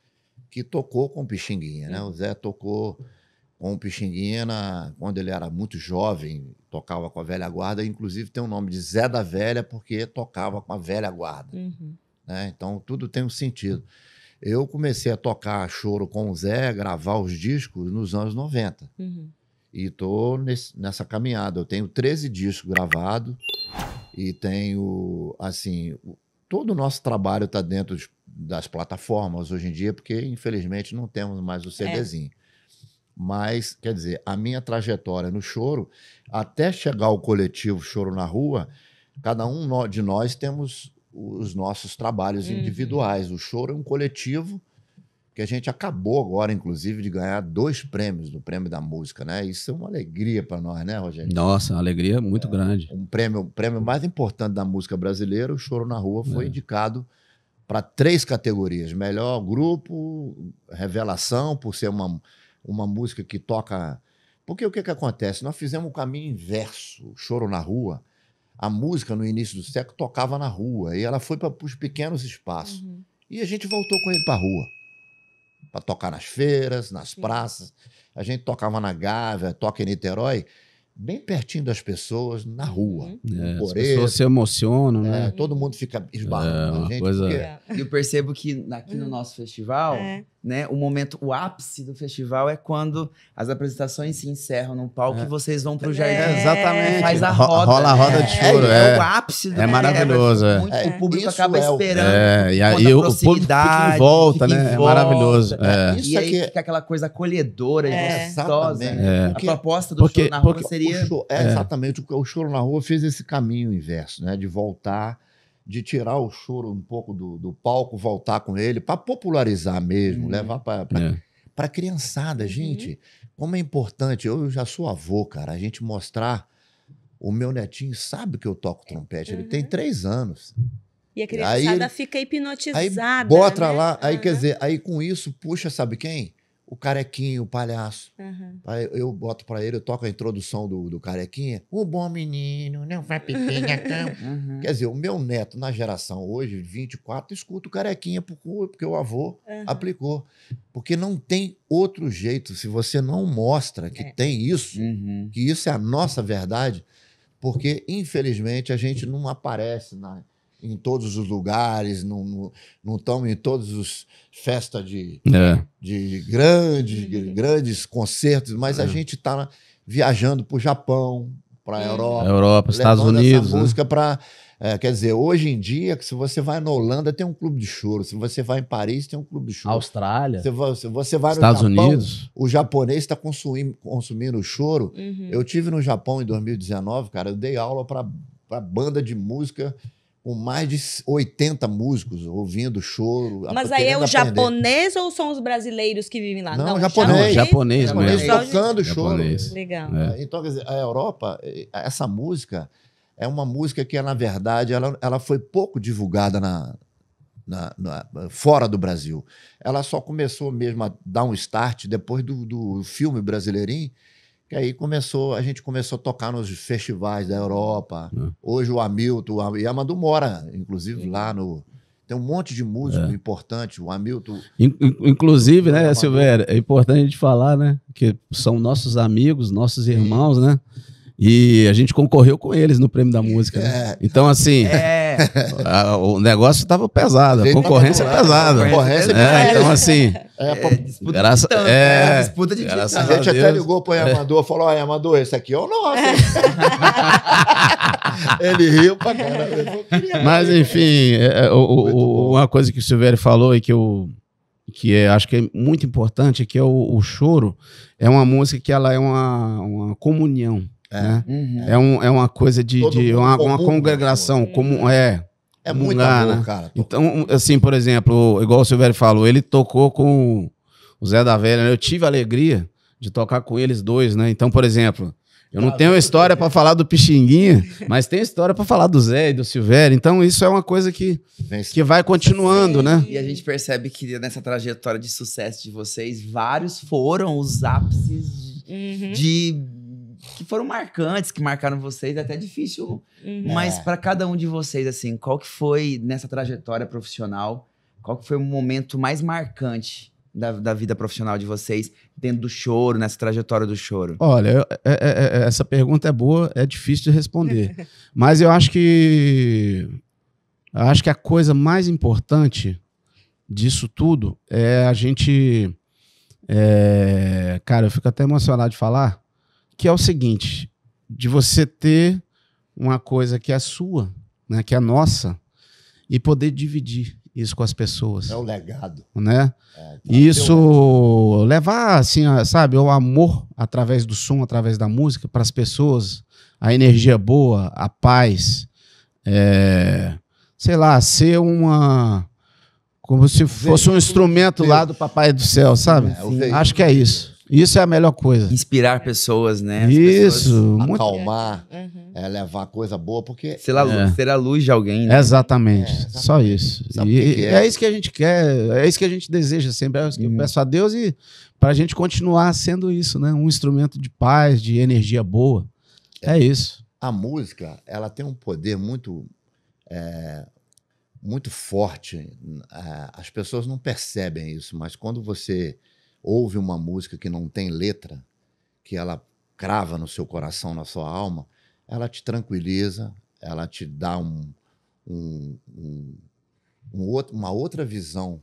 que tocou com o Pixinguinha, né? Uhum. O Zé tocou com o Pixinguinha na, quando ele era muito jovem, tocava com a velha guarda, inclusive tem o nome de Zé da Velha porque tocava com a velha guarda. Uhum. Né? Então tudo tem um sentido. Eu comecei a tocar choro com o Zé, gravar os discos nos anos 90. Uhum. E estou nessa caminhada. Eu tenho 13 discos gravados e tenho, assim, todo o nosso trabalho está dentro das plataformas hoje em dia, porque infelizmente não temos mais o CDzinho. É. Mas, quer dizer, a minha trajetória no choro, até chegar ao coletivo Choro na Rua, cada um de nós temos os nossos trabalhos uhum. individuais. O choro é um coletivo que a gente acabou agora, inclusive, de ganhar dois prêmios do Prêmio da Música, né? Isso é uma alegria para nós, né, Rogério? Nossa, uma alegria muito é, grande. Um prêmio, o um prêmio mais importante da música brasileira, o Choro na Rua, foi é. indicado para três categorias: melhor grupo, revelação, por ser uma, uma música que toca. Porque o que, que acontece? Nós fizemos um caminho inverso. Choro na Rua, a música no início do século tocava na rua e ela foi para os pequenos espaços. Uhum. E a gente voltou com ele para a rua para tocar nas feiras, nas Sim. praças. A gente tocava na Gávea, toca em Niterói, bem pertinho das pessoas, na rua. Uhum. É, as pessoas se emocionam, é, né? Todo mundo fica é, esbarrando. É, gente, coisa... porque... É. Eu percebo que aqui no hum. nosso festival é né, o momento, o ápice do festival é quando as apresentações se encerram no palco é. e vocês vão pro jardim. É, exatamente. Faz a roda. Rola a roda de é, choro. É, é. é, o ápice do É maravilhoso. Muito, o público isso acaba esperando. É, e aí o público fica em volta, fica né? Em volta, é maravilhoso. Isso e aí fica aquela coisa acolhedora é. gostosa. É. Porque, a proposta do porque, choro na rua seria. Show, é, Exatamente. O choro na rua fez esse caminho inverso, né? De voltar de tirar o choro um pouco do, do palco, voltar com ele, para popularizar mesmo, uhum. levar para para é. criançada, uhum. gente. Uhum. Como é importante, eu já sou avô, cara, a gente mostrar. O meu netinho sabe que eu toco trompete, uhum. ele tem uhum. três anos. E a criançada aí, fica hipnotizada. Aí bota né? lá, aí uhum. quer dizer, aí com isso, puxa, sabe quem? o carequinho, o palhaço. Uhum. Aí eu boto para ele, eu toco a introdução do, do carequinha. O bom menino não vai pequena <laughs> Uhum. Quer dizer, o meu neto, na geração hoje, 24, escuta o carequinha porque o avô uhum. aplicou. Porque não tem outro jeito. Se você não mostra que é. tem isso, uhum. que isso é a nossa verdade, porque, infelizmente, a gente não aparece na em todos os lugares, não estamos em todos os festas de, é. de, grandes, grandes concertos, mas é. a gente está viajando para o Japão, para a Europa, Europa Estados Unidos, essa né? música né? para é, quer dizer, hoje em dia, se você vai na Holanda, tem um clube de choro. Se você vai em Paris, tem um clube de choro. Austrália. Se você, você vai Estados no Japão, Unidos. o japonês está consumindo, consumindo choro. Uhum. Eu tive no Japão em 2019, cara, eu dei aula para banda de música com mais de 80 músicos ouvindo choro. Mas aí é o japonês ou são os brasileiros que vivem lá? Não, Não japonês. japonês. Japonês, japonês tocando choro. Japonês. Legal. É. é. Então, quer dizer, a Europa, essa música é uma música que, na verdade, ela, ela foi pouco divulgada na, na, na, fora do Brasil. Ela só começou mesmo a dar um start depois do, do filme Brasileirinho, que aí começou, a gente começou a tocar nos festivais da Europa. É. Hoje o Hamilton, o Yamandu mora, inclusive, Sim. lá no. Tem um monte de músico é. importante, o Hamilton. In, inclusive, né, Silvério, é importante a gente falar, né? Que são nossos amigos, nossos irmãos, Sim. né? E a gente concorreu com eles no prêmio da música. Né? Então, assim. A, o negócio estava pesado, a, concorrência é pesada. A concorrência é, é, então, assim. É, pô, disputa, graça, de é, disputa de graça é, né? A gente a até ligou para o é. Amador e falou: Olha, Amador, esse aqui é o nosso. <laughs> Ele riu pra caramba. Mas, enfim, é, o, o, uma coisa que o Silvério falou e que eu. Que é, acho que é muito importante, que é o, o choro. É uma música que ela é uma, uma comunhão. É, né? uhum. é, um, é uma coisa de, de é uma, comum, uma, né? congregação, né? como é. É muito amor, né? cara. Então, assim, por exemplo, igual o Silvério falou, ele tocou com o Zé da Velha, né? Eu tive a alegria de tocar com eles dois, né? Então, por exemplo, eu não ah, tenho história para falar do Pixinguinha, <laughs> mas tem história para falar do Zé e do Silvério. Então isso é uma coisa que, que vai continuando, né? E a gente percebe que nessa trajetória de sucesso de vocês, vários foram os ápices uhum. de que foram marcantes, que marcaram vocês, é até difícil. Uhum. Mas é. para cada um de vocês, assim, qual que foi nessa trajetória profissional? Qual que foi o momento mais marcante da, da vida profissional de vocês dentro do choro, nessa trajetória do choro? Olha, eu, é, é, é, é essa pergunta é boa, é difícil de responder. <laughs> mas eu acho que acho que a coisa mais importante disso tudo é a gente. É, cara, eu fico até emocionado de falar que é o seguinte, de você ter uma coisa que é sua, né, que é nossa, e poder dividir isso com as pessoas. É o um legado. Né? É, então, isso levar, assim, sabe, o amor através do som, através da música, para as pessoas, a energia boa, a paz, é, sei lá, ser uma. Como se fosse um instrumento lá do Papai do Céu, sabe? É, Acho que é isso. Isso é a melhor coisa. Inspirar pessoas, né? As Isso. Pessoas... Acalmar, uhum. é, levar coisa boa, porque. Será, é. ser a luz de alguém. Né? Exatamente, é, exatamente. Só isso. E, é. é. isso que a gente quer, é isso que a gente deseja sempre. É isso que eu uhum. peço a Deus e para a gente continuar sendo isso, né? Um instrumento de paz, de energia boa. É, isso. A música, ela tem um poder muito. É, muito forte. As pessoas não percebem isso, mas quando você ouve uma música que não tem letra, que ela crava no seu coração, na sua alma, ela te tranquiliza, ela te dá um, um, um, um outro, uma outra visão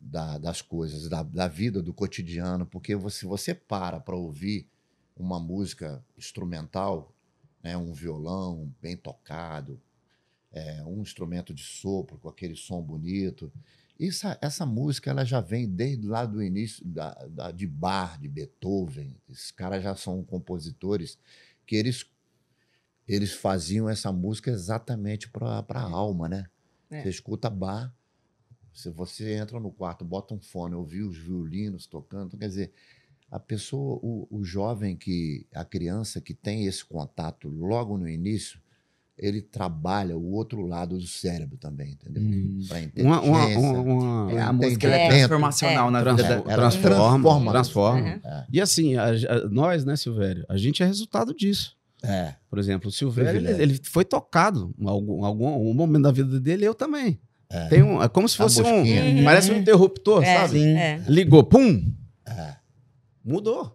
da, das coisas, da, da, vida, do cotidiano, porque você, se você para para ouvir uma música instrumental, né, um violão bem tocado, é, um instrumento de sopro com aquele som bonito, essa, essa música ela já vem desde lá do início da, da de Bach, de Beethoven. Esses caras já são compositores que eles, eles faziam essa música exatamente para a alma, né? É. Você escuta Bach, se você entra no quarto, bota um fone, ouvir os violinos tocando, quer dizer, a pessoa, o, o jovem que, a criança que tem esse contato logo no início, ele trabalha o outro lado do cérebro também, entendeu? Hum. Para uma, uma, uma, é, a música é transformacional é. na é, é transforma, transforma, uhum. transforma. É. E assim, a, a, nós, né, Silvério, a gente é resultado disso. É. Por exemplo, o Silvério, é ele, ele, foi tocado em algum, algum um momento da vida dele, eu também. É. Tem um, é como se fosse um, uhum. parece um interruptor, é, sabe? Ligou, pum. Mudou.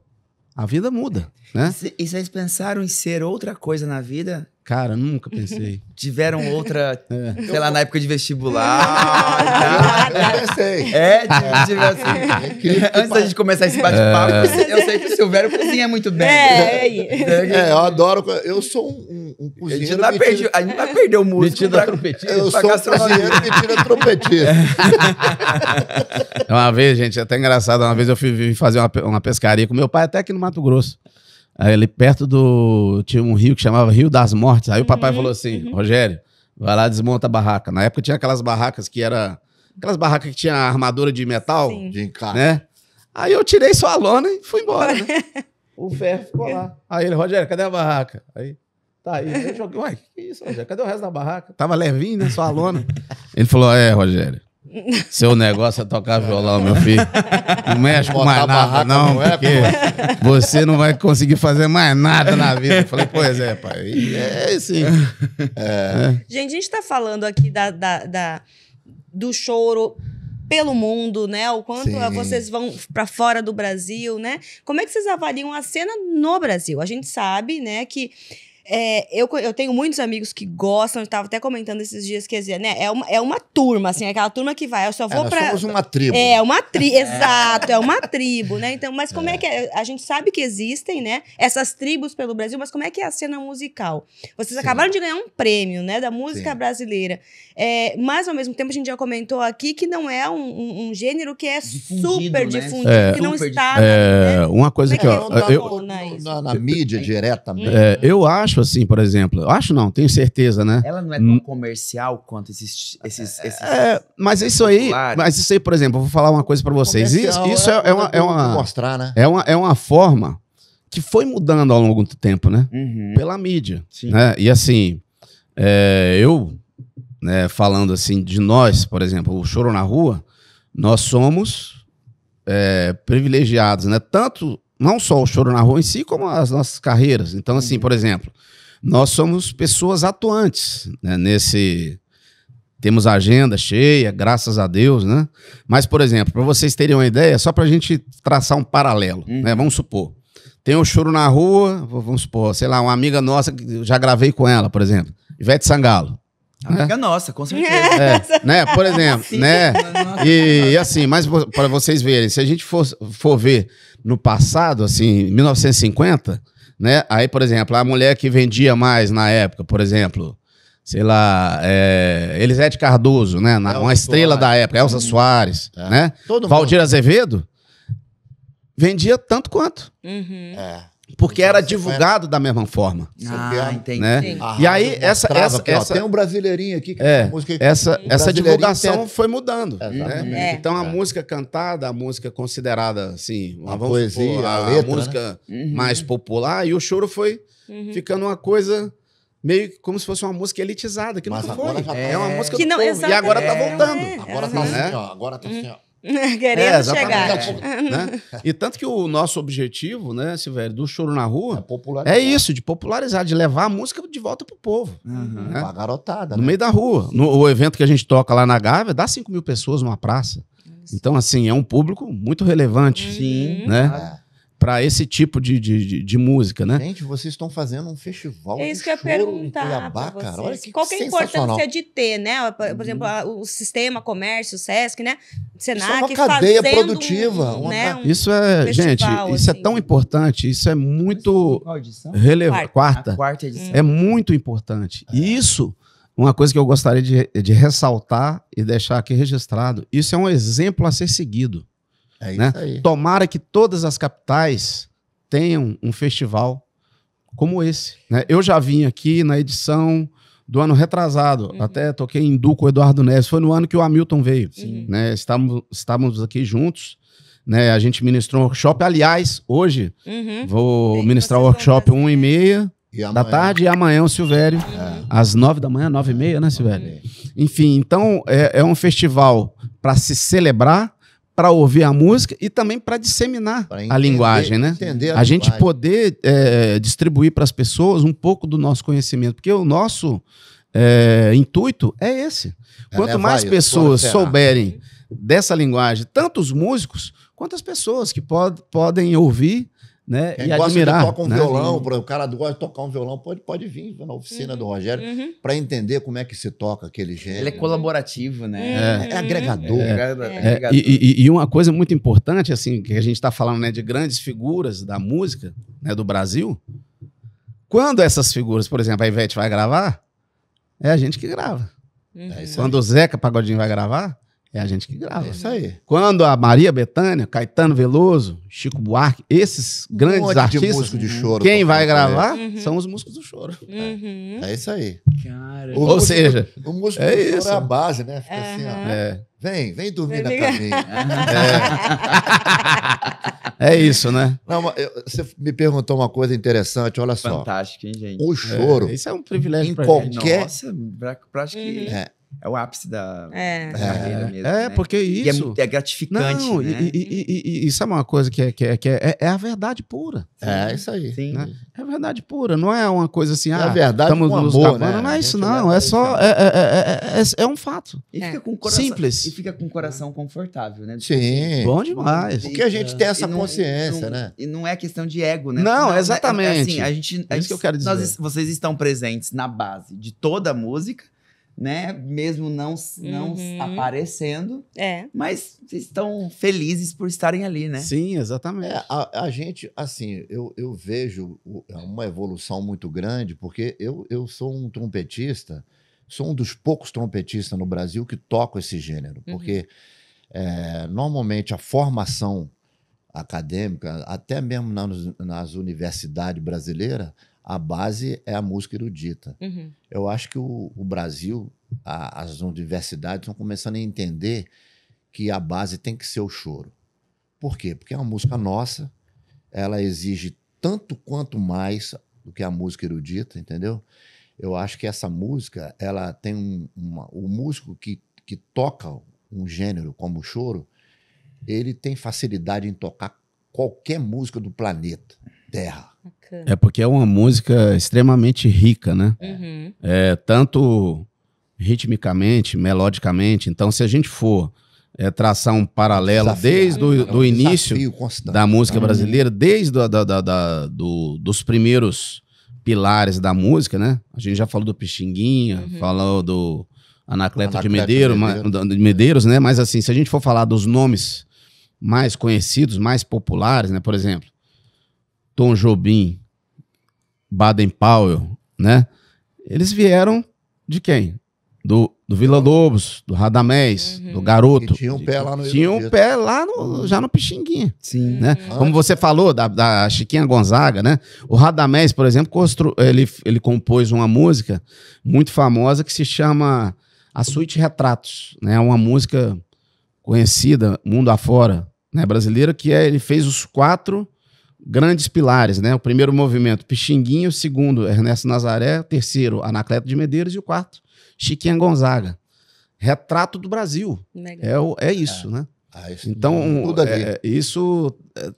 A vida muda, né? E vocês pensaram em ser outra coisa na vida Cara, nunca pensei. <laughs> Tiveram outra, é. sei lá, na época de vestibular. Ah, tá? Eu pensei. É, tive, tipo, é. tipo assim. É Antes da gente começar esse bate-papo, é. eu sei que o Silvério cozinha muito bem. É, é, é, eu adoro. Eu sou um, um, cozinheiro. A gente, não vai perder o músico. Metido pra, trompetista. Eu sou um cozinheiro metido a trompetista. <laughs> uma vez, gente, até engraçado, uma vez eu fui fazer uma, uma pescaria com meu pai, até aqui no Mato Grosso ali perto do. Tinha um rio que chamava Rio das Mortes. Aí uhum, o papai uhum, falou assim: uhum. Rogério, vai lá desmonta a barraca. Na época tinha aquelas barracas que era. Aquelas barracas que tinha armadura de metal. Sim. De encargo. Né? Aí eu tirei sua lona e fui embora, né? <laughs> O ferro ficou lá. Aí ele, Rogério, cadê a barraca? Aí, tá aí. Eu joguei, uai, que isso, Rogério? Cadê o resto da barraca? Tava levinho, né? sua lona. <laughs> Ele falou, é, Rogério, seu negócio é tocar violão, meu filho. Não mexe com mais nada, não, não é, porque você não vai conseguir fazer mais nada na vida. Eu falei, pois é, pai. é assim. É. Gente, a gente está falando aqui da, da, da, do choro pelo mundo, né? O quanto Sim. vocês vão para fora do Brasil, né? Como é que vocês avaliam a cena no Brasil? A gente sabe, né, que é, eu, eu tenho muitos amigos que gostam, eu estava até comentando esses dias que dizer, né? É uma, é uma turma, assim, é aquela turma que vai, eu só é, vou é, para somos uma tribo. É, uma tribo, <laughs> <laughs> exato, é uma tribo, né? Então, mas como é. é que é? A gente sabe que existem, né? Essas tribos pelo Brasil, mas como é que é a cena musical? Vocês Sim. acabaram de ganhar um prêmio, né, da música Sim. brasileira. É, mas ao mesmo tempo a gente já comentou aqui que não é um, um, um gênero que é difundido, super né? difundido, é, que não está. Né? É, né? Uma coisa Como que, é que ó, eu, é eu, na, né? na, na, mídia uhum. diretamente. Né? eu acho acho assim, por exemplo. Eu acho não, tenho certeza, né? Ela não é tão hum. comercial quanto esses. esses, é, esses é, mas isso aí. Mas isso aí, por exemplo, eu vou falar uma coisa para vocês. isso, isso é, é, uma, é uma. Mostrar, né? É uma, é uma forma que foi mudando ao longo do tempo, né? Uhum. Pela mídia. Sim. Né? E assim, é, eu, né, falando assim de nós, por exemplo, o Choro na Rua, nós somos é, privilegiados, né? Tanto não só o choro na rua em si, como as nossas carreiras. Então, assim, uhum. por exemplo, nós somos pessoas atuantes né, nesse. Temos agenda cheia, graças a Deus, né? Mas, por exemplo, para vocês terem uma ideia, só para a gente traçar um paralelo, né? uhum. né? Vamos supor, tem o Choro na Rua, vamos supor, sei lá, uma amiga nossa, já gravei com ela, por exemplo, Ivete Sangalo. Amiga é. nossa, com certeza. É, <laughs> né? Por exemplo, Sim. né? E, e, assim, mas para vocês verem, se a gente for, for ver no passado, assim, 1950, né? Aí, por exemplo, a mulher que vendia mais na época, por exemplo, sei lá, é, Elisete Cardoso, né? Na, uma estrela Soares. da época, Elsa uhum. Soares, é. né? Todo Valdir mundo. Azevedo vendia tanto quanto. Uhum. É. Porque era divulgado da mesma forma. Ah, é entendi. Né? Ah, e aí, essa. essa, essa tem um brasileirinho aqui que é, música. Essa, essa divulgação tem... foi mudando. Né? É. Então, a é. música cantada, a música considerada, assim, uma poesia, supor, a, a, letra, a música né? Uhum. mais popular, e o choro foi uhum. ficando uma coisa meio como se fosse uma música elitizada, que não foi. é. Tá é uma música que não, E agora tá voltando. É, agora tá assim, ó. Agora tá assim, uhum. ó. <laughs> querendo é, chegar. Né? E tanto que o nosso objetivo, né, Silvério, do Choro na Rua é, é isso, de popularizar, de levar a música de volta pro povo. Uhum. Né? Uma garotada. No né? meio da rua. No, o evento que a gente toca lá na Gávea dá 5 mil pessoas numa praça. Isso. Então, assim, é um público muito relevante. Sim. Uhum. Né? É para esse tipo de, de, de, música, né? Gente, vocês estão fazendo um festival. É isso que eu ia perguntar. Cuiabá, cara. Olha que Qual que é a importância é de ter, né? Por, uhum. exemplo, o sistema, comércio, o SESC, né? Senac, isso é uma cadeia produtiva. Né, um isso é, festival, gente, assim. isso é assim. tão importante. Isso é muito relevante. Quarta. quarta edição. É muito importante. É. Isso. Uma coisa que eu gostaria de, de ressaltar e deixar aqui registrado, isso é um exemplo a ser seguido. É né? Tomara que todas as capitais tenham um festival como esse. Né? Eu já vim aqui na edição do ano retrasado, uhum. até toquei em Duco, Eduardo Neves, foi no ano que o Hamilton veio. Sim. Uhum. Né? Estávamos, estávamos aqui juntos, né? a gente ministrou um workshop. Aliás, hoje uhum. vou Bem, ministrar o workshop 1 e meia da tarde e amanhã o Silvério, uhum. é. às 9 da manhã, 9 e meia, né, Silvério? Enfim, então é, é um festival para se celebrar, para ouvir a música e também para disseminar entender, a linguagem, né? Entender a, a gente poder é, distribuir para as pessoas um pouco do nosso conhecimento, porque o nosso é, intuito é esse. É quanto mais pessoas ah. souberem dessa linguagem, tanto os músicos quanto as pessoas que pod podem ouvir né? Quem é e gosta admirar, de tocar um né? violão, o cara gosta de tocar um violão, pode, pode vir na oficina uhum. do Rogério uhum. para entender como é que se toca aquele gênero. Ele é colaborativo, né? Uhum. É, é agregador. É. É. é e, e, e, uma coisa muito importante, assim, que a gente está falando né, de grandes figuras da música né, do Brasil, quando essas figuras, por exemplo, a Ivete vai gravar, é a gente que grava. Uhum. É quando o Zeca Pagodinho vai gravar, é a gente que grava. É isso né? aí. Quando a Maria Bethânia, Caetano Veloso, Chico Buarque, esses grandes monte artistas, de músico de choro, quem vai gravar uhum. são os músicos do choro. Uhum. É. é isso aí. Cara. O Ou músico, seja, o músico é do choro isso. é a base, né? Fica uhum. assim, ó. É. Vem, vem dormir na caminha. É. <laughs> é. isso, né? Não, eu, você me perguntou uma coisa interessante, olha só. Fantástico, hein, gente? O é, choro. Isso é um privilégio em pra qualquer... Gente. Nossa, pra, pra, acho que... Uhum. É é o ápice da, é. da carreira é. mesmo. É, né? porque isso. E é, é gratificante. Não, né? e, e, e, e, sabe uma coisa que é, que é, que é, é, é a verdade pura. Sim. É isso aí. Sim. Né? É verdade pura. Não é uma coisa assim, é ah, a verdade estamos com nos amor, né? Não é isso, não. É só. É, é, é, é, um fato. E fica com coração, Simples. E fica com o coração confortável, né? Sim. Bom demais. Porque a gente tem essa consciência, não, né? E não é questão de ego, né? Não, não assim, exatamente. assim, a gente, a gente, é isso que eu quero dizer. Nós, vocês estão presentes na base de toda a música né? Mesmo não, não uhum. aparecendo. É. Mas estão felizes por estarem ali, né? Sim, exatamente. É, a, a, gente, assim, eu, eu vejo é uma evolução muito grande, porque eu, eu sou um trompetista, sou um dos poucos trompetistas no Brasil que toco esse gênero, uhum. porque é, normalmente a formação acadêmica, até mesmo nas, nas universidades brasileiras, a base é a música erudita. Uhum. Eu acho que o, o Brasil, a, as universidades estão começando a entender que a base tem que ser o choro. Por quê? Porque é uma música nossa, ela exige tanto quanto mais do que a música erudita, entendeu? Eu acho que essa música, ela tem um, uma, o músico que, que toca um gênero como o choro, ele tem facilidade em tocar qualquer música do planeta Terra Bacana. É porque é uma música extremamente rica, né? Uhum. É, tanto ritmicamente, melodicamente. Então, se a gente for é, traçar um paralelo desafio, desde o do é um início da música uhum. brasileira, desde a, da, da, da, do, dos primeiros pilares da música, né? A gente já falou do Pixinguinha, uhum. falou do Anacleto, Anacleto de, Medeiro, de, de Medeiros, né? Mas assim, se a gente for falar dos nomes mais conhecidos, mais populares, né? Por exemplo, Tom Jobim, Baden Powell, né? Eles vieram de quem? Do, do Vila Lobos, do Radamés, uhum. do Garoto. E tinha um pé lá no Tinha um pé lá no, já no Pixinguinha. Sim. Né? Uhum. Como você falou, da, da, Chiquinha Gonzaga, né? O Radamés, por exemplo, constru, ele, ele compôs uma música muito famosa que se chama A Suíte Retratos. Né? É né? uma música conhecida, mundo afora, né? brasileira, que é, ele fez os quatro grandes pilares, né? O primeiro movimento, Pixinguinha, o segundo, Ernesto Nazaré, o terceiro, Anacleto de Medeiros e o quarto, Chiquinha Gonzaga. Retrato do Brasil. É, é isso, é. né? Ah, isso então, é, é, isso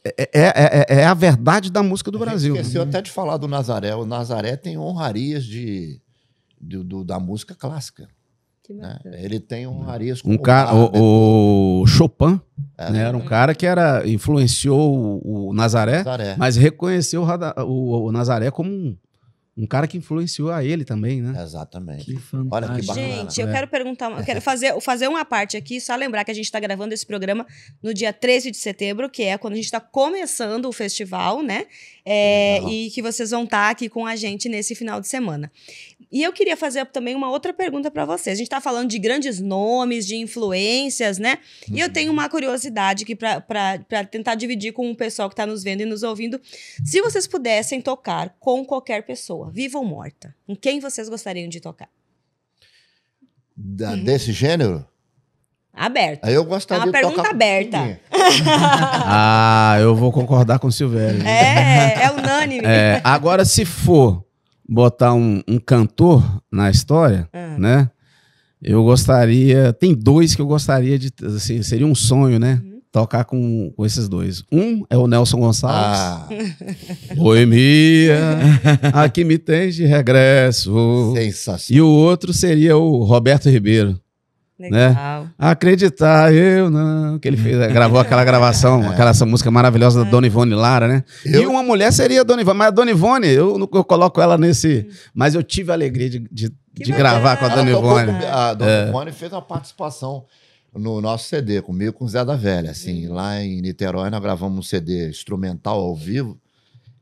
é é, é, é, é, a verdade da música do a Brasil. Né? Esqueceu até de falar do Nazaré. O Nazaré tem honrarias de, de do, da música clássica. Né? Ele tem um nariz né. um cara, o, o, Chopin é, né? era um cara que era influenciou o, o Nazaré, Nazaré, mas reconheceu o, o Nazaré como um, um, cara que influenciou a ele também, né? Exatamente. Que Olha que bacana. Gente, eu é. quero perguntar, eu quero fazer, fazer uma parte aqui, só lembrar que a gente está gravando esse programa no dia 13 de setembro, que é quando a gente está começando o festival, né? É, e que vocês vão estar tá aqui com a gente nesse final de semana. E eu queria fazer também uma outra pergunta para você. A gente está falando de grandes nomes, de influências, né? E eu tenho uhum. uma curiosidade aqui para tentar dividir com o pessoal que está nos vendo e nos ouvindo. Se vocês pudessem tocar com qualquer pessoa, viva ou morta, com quem vocês gostariam de tocar? Da, uhum. Desse gênero? Aberta. Eu gostaria é uma pergunta tocar... aberta. <laughs> ah, eu vou concordar com o Silvério. É, é unânime. É, agora, se for botar um, um cantor na história, é. né? Eu gostaria. Tem dois que eu gostaria de. Assim, seria um sonho, né? Uhum. Tocar com, com esses dois. Um é o Nelson Gonçalves. Ah. Boemia, aqui me tens de regresso. Sensacional. E o outro seria o Roberto Ribeiro. Legal. Né? né? Acreditar, eu não. Que ele fez, gravou aquela gravação, <laughs> é. aquela essa música maravilhosa da é. Dona Ivone Lara, né? Eu... E uma mulher seria a Dona Ivone, mas a Dona Ivone, eu, eu coloco ela nesse. Hum. Mas eu tive a alegria de, de, de gravar com a Dona Ivone. a Dona é. Ivone fez uma participação no nosso CD, comigo com o Zé da Velha. Assim, lá em Niterói, nós gravamos um CD instrumental ao vivo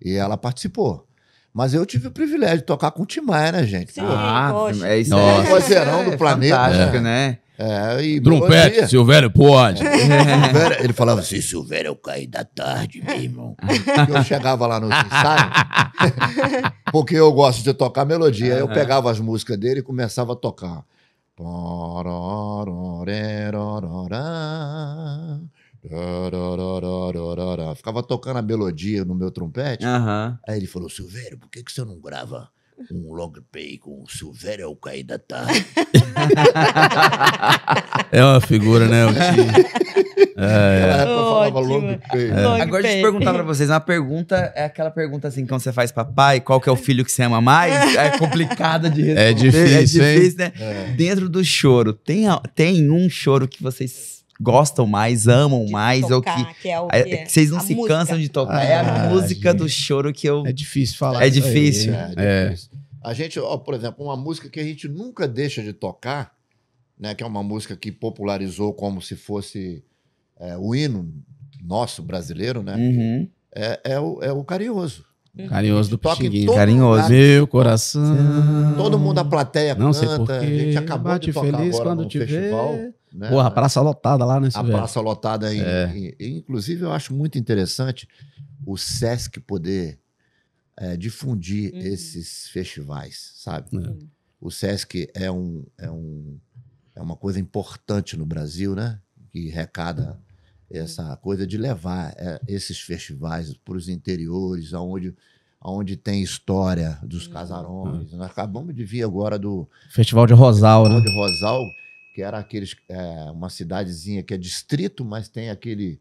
e ela participou. Mas eu tive o privilégio de tocar com o Tim Maia, né, gente? Sim, ah, é isso aí. Parceirão é do é planeta. Fantástico, né? né? É, e Trompete, Silvério pode. É. ele falava assim: Silvério, eu caí da tarde, meu irmão. eu chegava lá no ensaio, <laughs> porque eu gosto de tocar melodia. Eu pegava as músicas dele e começava a tocar. Ficava tocando a melodia no meu trompete. Uhum. Aí ele falou, Silvério, por que, que você não grava um long play com o Silvério ao é cair da tarde? <laughs> é uma figura, né? <laughs> É, é. Falava long play. É. Long Agora deixa eu perguntar pra vocês. Uma pergunta é aquela pergunta assim, quando você faz papai, qual que é o filho que você ama mais? É complicada de é responder. É difícil, é difícil né? É. Dentro do choro, tem, tem um choro que vocês gostam mais, amam de mais, tocar, ou que, que, é o que, é, vocês não se música. cansam de tocar. Ah, é a música gente. do choro que eu. É difícil falar. É difícil. Aí, é, é difícil. A gente, ó, por exemplo, uma música que a gente nunca deixa de tocar, né? Que é uma música que popularizou como se fosse é, o hino nosso brasileiro, né? Uhum. É, é o, é o carinhoso. Uhum. Carinhoso do Pixinguinho. Carinhoso. Meu coração. Todo mundo da plateia não canta. Sei porquê, a gente acabou de tocar feliz agora quando no festival. Ver. Né? Porra, a praça lotada lá nesse né, A velho. praça lotada. aí. é. inclusive, eu acho muito interessante o SESC poder é, difundir uhum. esses festivais, sabe? Uhum. O SESC é, um, é, um, é uma coisa importante no Brasil, né? Que recada essa coisa de levar é, esses festivais para os interiores, aonde onde tem história dos uhum. casarões. Uhum. Nós acabamos de vir agora do. Festival de Rosal, né? Festival né? de Rosal, que era aqueles, é, uma cidadezinha que é distrito, mas tem aquele,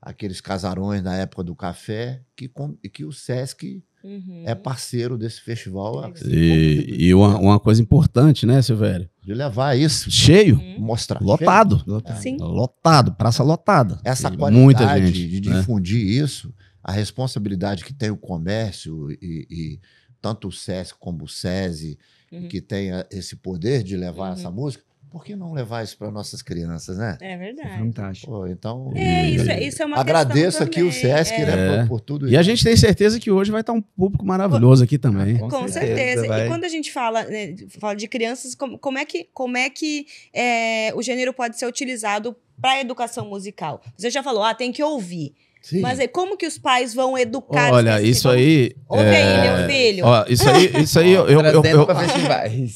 aqueles casarões da época do café, que, que o Sesc Uhum. é parceiro desse festival. E, e uma, uma, coisa importante, né, Silvério? De levar isso. Cheio. Uhum. Mostrar. Lotado. Cheio. Lotado. Sim. lotado, praça lotada. Essa e qualidade muita gente, de né? difundir né? isso, a responsabilidade que tem o comércio e, e tanto o SESC como o SESI, uhum. que tem esse poder de levar essa uhum. música, por que não levar isso para nossas crianças, né? É verdade. É fantástico. Pô, então, é, isso, é, isso é uma agradeço aqui também. o Sesc, é. né, por, é. por, tudo isso. E a gente tem certeza que hoje vai estar tá um público maravilhoso aqui também. Com, com certeza. certeza. E quando a gente fala, né, fala de crianças, como, como é que, como é que é, o gênero pode ser utilizado para educação musical? Você já falou, ah, tem que ouvir. Sim. Mas aí, como que os pais vão educar Olha, isso aí. Ouve é... aí, meu filho. Ó, isso aí, isso aí eu, eu, eu, eu,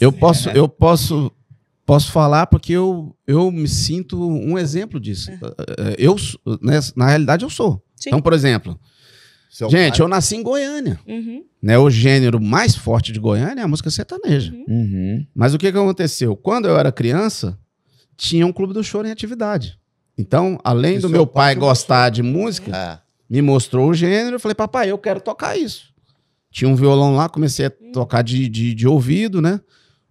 eu posso, eu posso posso falar porque eu, eu me sinto um exemplo disso. É. é, é eu, né, na realidade, eu sou. Sim. Então, por exemplo, Seu gente, pai. eu nasci em Goiânia. Uhum. Né, o gênero mais forte de Goiânia é a música sertaneja. Uhum. uhum. Mas o que, que aconteceu? Quando eu era criança, tinha um clube do choro em atividade. Então, além e do meu pai, pai gostar de música, é. me mostrou o gênero. Eu falei, papai, eu quero tocar isso. Tinha um violão lá, comecei a uhum. tocar de, de, de ouvido, né?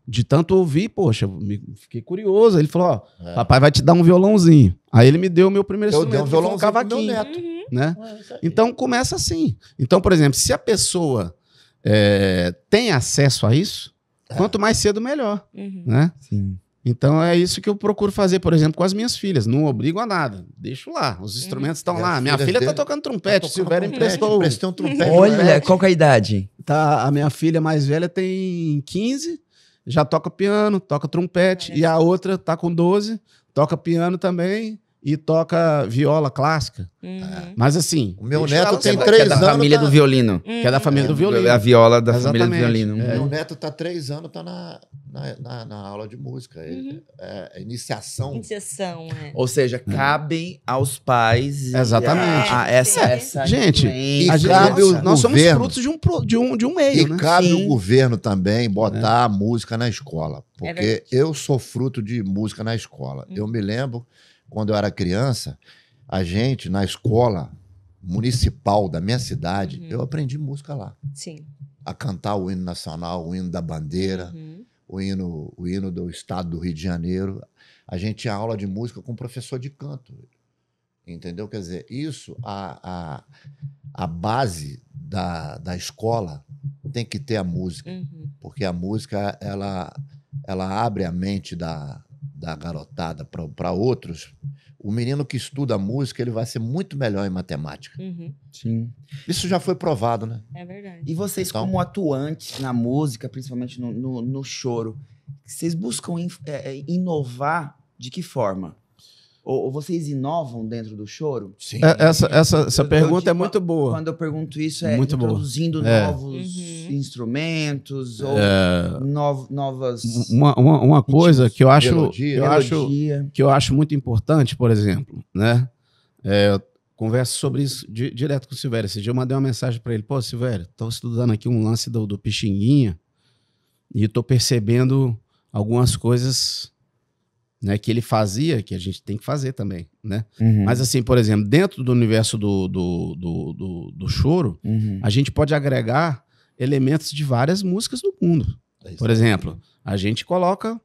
de tanto ouvir, poxa, fiquei curioso. Ele falou: ó, é. papai vai te dar um violãozinho. Aí ele me deu o meu primeiro eu instrumento, um violão um cavaquinho. Uhum. Né? É, então começa assim. Então, por exemplo, se a pessoa é, tem acesso a isso, é. quanto mais cedo, melhor. Uhum. Né? Sim. Então é isso que eu procuro fazer, por exemplo, com as minhas filhas. Não obrigo a nada. Deixo lá. Os uhum. instrumentos estão lá. Minha filha está tocando tá trompete. Se Silvério emprestou. emprestou um trompete. Olha, qual é a idade? Tá, a minha filha mais velha tem 15 já toca piano, toca trompete, é. e a outra tá com 12, toca piano também, e toca viola clássica. Uhum. Mas assim. O meu neto tem três anos. Que é da família tá? do violino. Que é da uhum. família do é, é violino. a viola da Exatamente. família do violino. É, meu neto tá três anos, tá na, na, na, na aula de música. Uhum. É, é, iniciação. Iniciação, é. Ou seja, é. cabem aos pais. Exatamente. A, a, essa, essa gente, a cabe o nós somos frutos de um, de um, de um meio. E né? cabe Sim. o governo também botar a música na escola. Porque eu sou fruto de música na escola. Hum. Eu me lembro quando eu era criança, a gente, na escola municipal da minha cidade, uhum. eu aprendi música lá. Sim. A cantar o hino nacional, o hino da bandeira, uhum. o, hino, o hino do estado do Rio de Janeiro. A gente tinha aula de música com professor de canto. Entendeu? Quer dizer, isso, a, a, a base da, da escola tem que ter a música. Uhum. Porque a música, ela, ela abre a mente da, da garotada para outros, o menino que estuda música ele vai ser muito melhor em matemática. Uhum. Sim. Isso já foi provado, né? É verdade. E vocês, então, como atuantes na música, principalmente no, no, no choro, vocês buscam in, é, é inovar de que forma? Ou, ou vocês inovam dentro do choro? Sim. É, essa, essa, essa eu, pergunta eu é muito boa. Quando eu pergunto isso, é muito introduzindo boa. É. novos uhum. é. instrumentos ou no, novas. Uma, uma, uma coisa que eu acho melodia, eu acho que eu acho muito importante, por exemplo, né? É, eu converso sobre isso di direto com o Silvério. Esse dia eu mandei uma mensagem para ele: pô, Silvério, estou estudando aqui um lance do, do Pixinguinha e estou percebendo algumas coisas né, que ele fazia, que a gente tem que fazer também, né? Uhum. Mas assim, por exemplo, dentro do universo do, do, do, do, do choro, uhum. a gente pode agregar elementos de várias músicas do mundo. É por exemplo, a gente coloca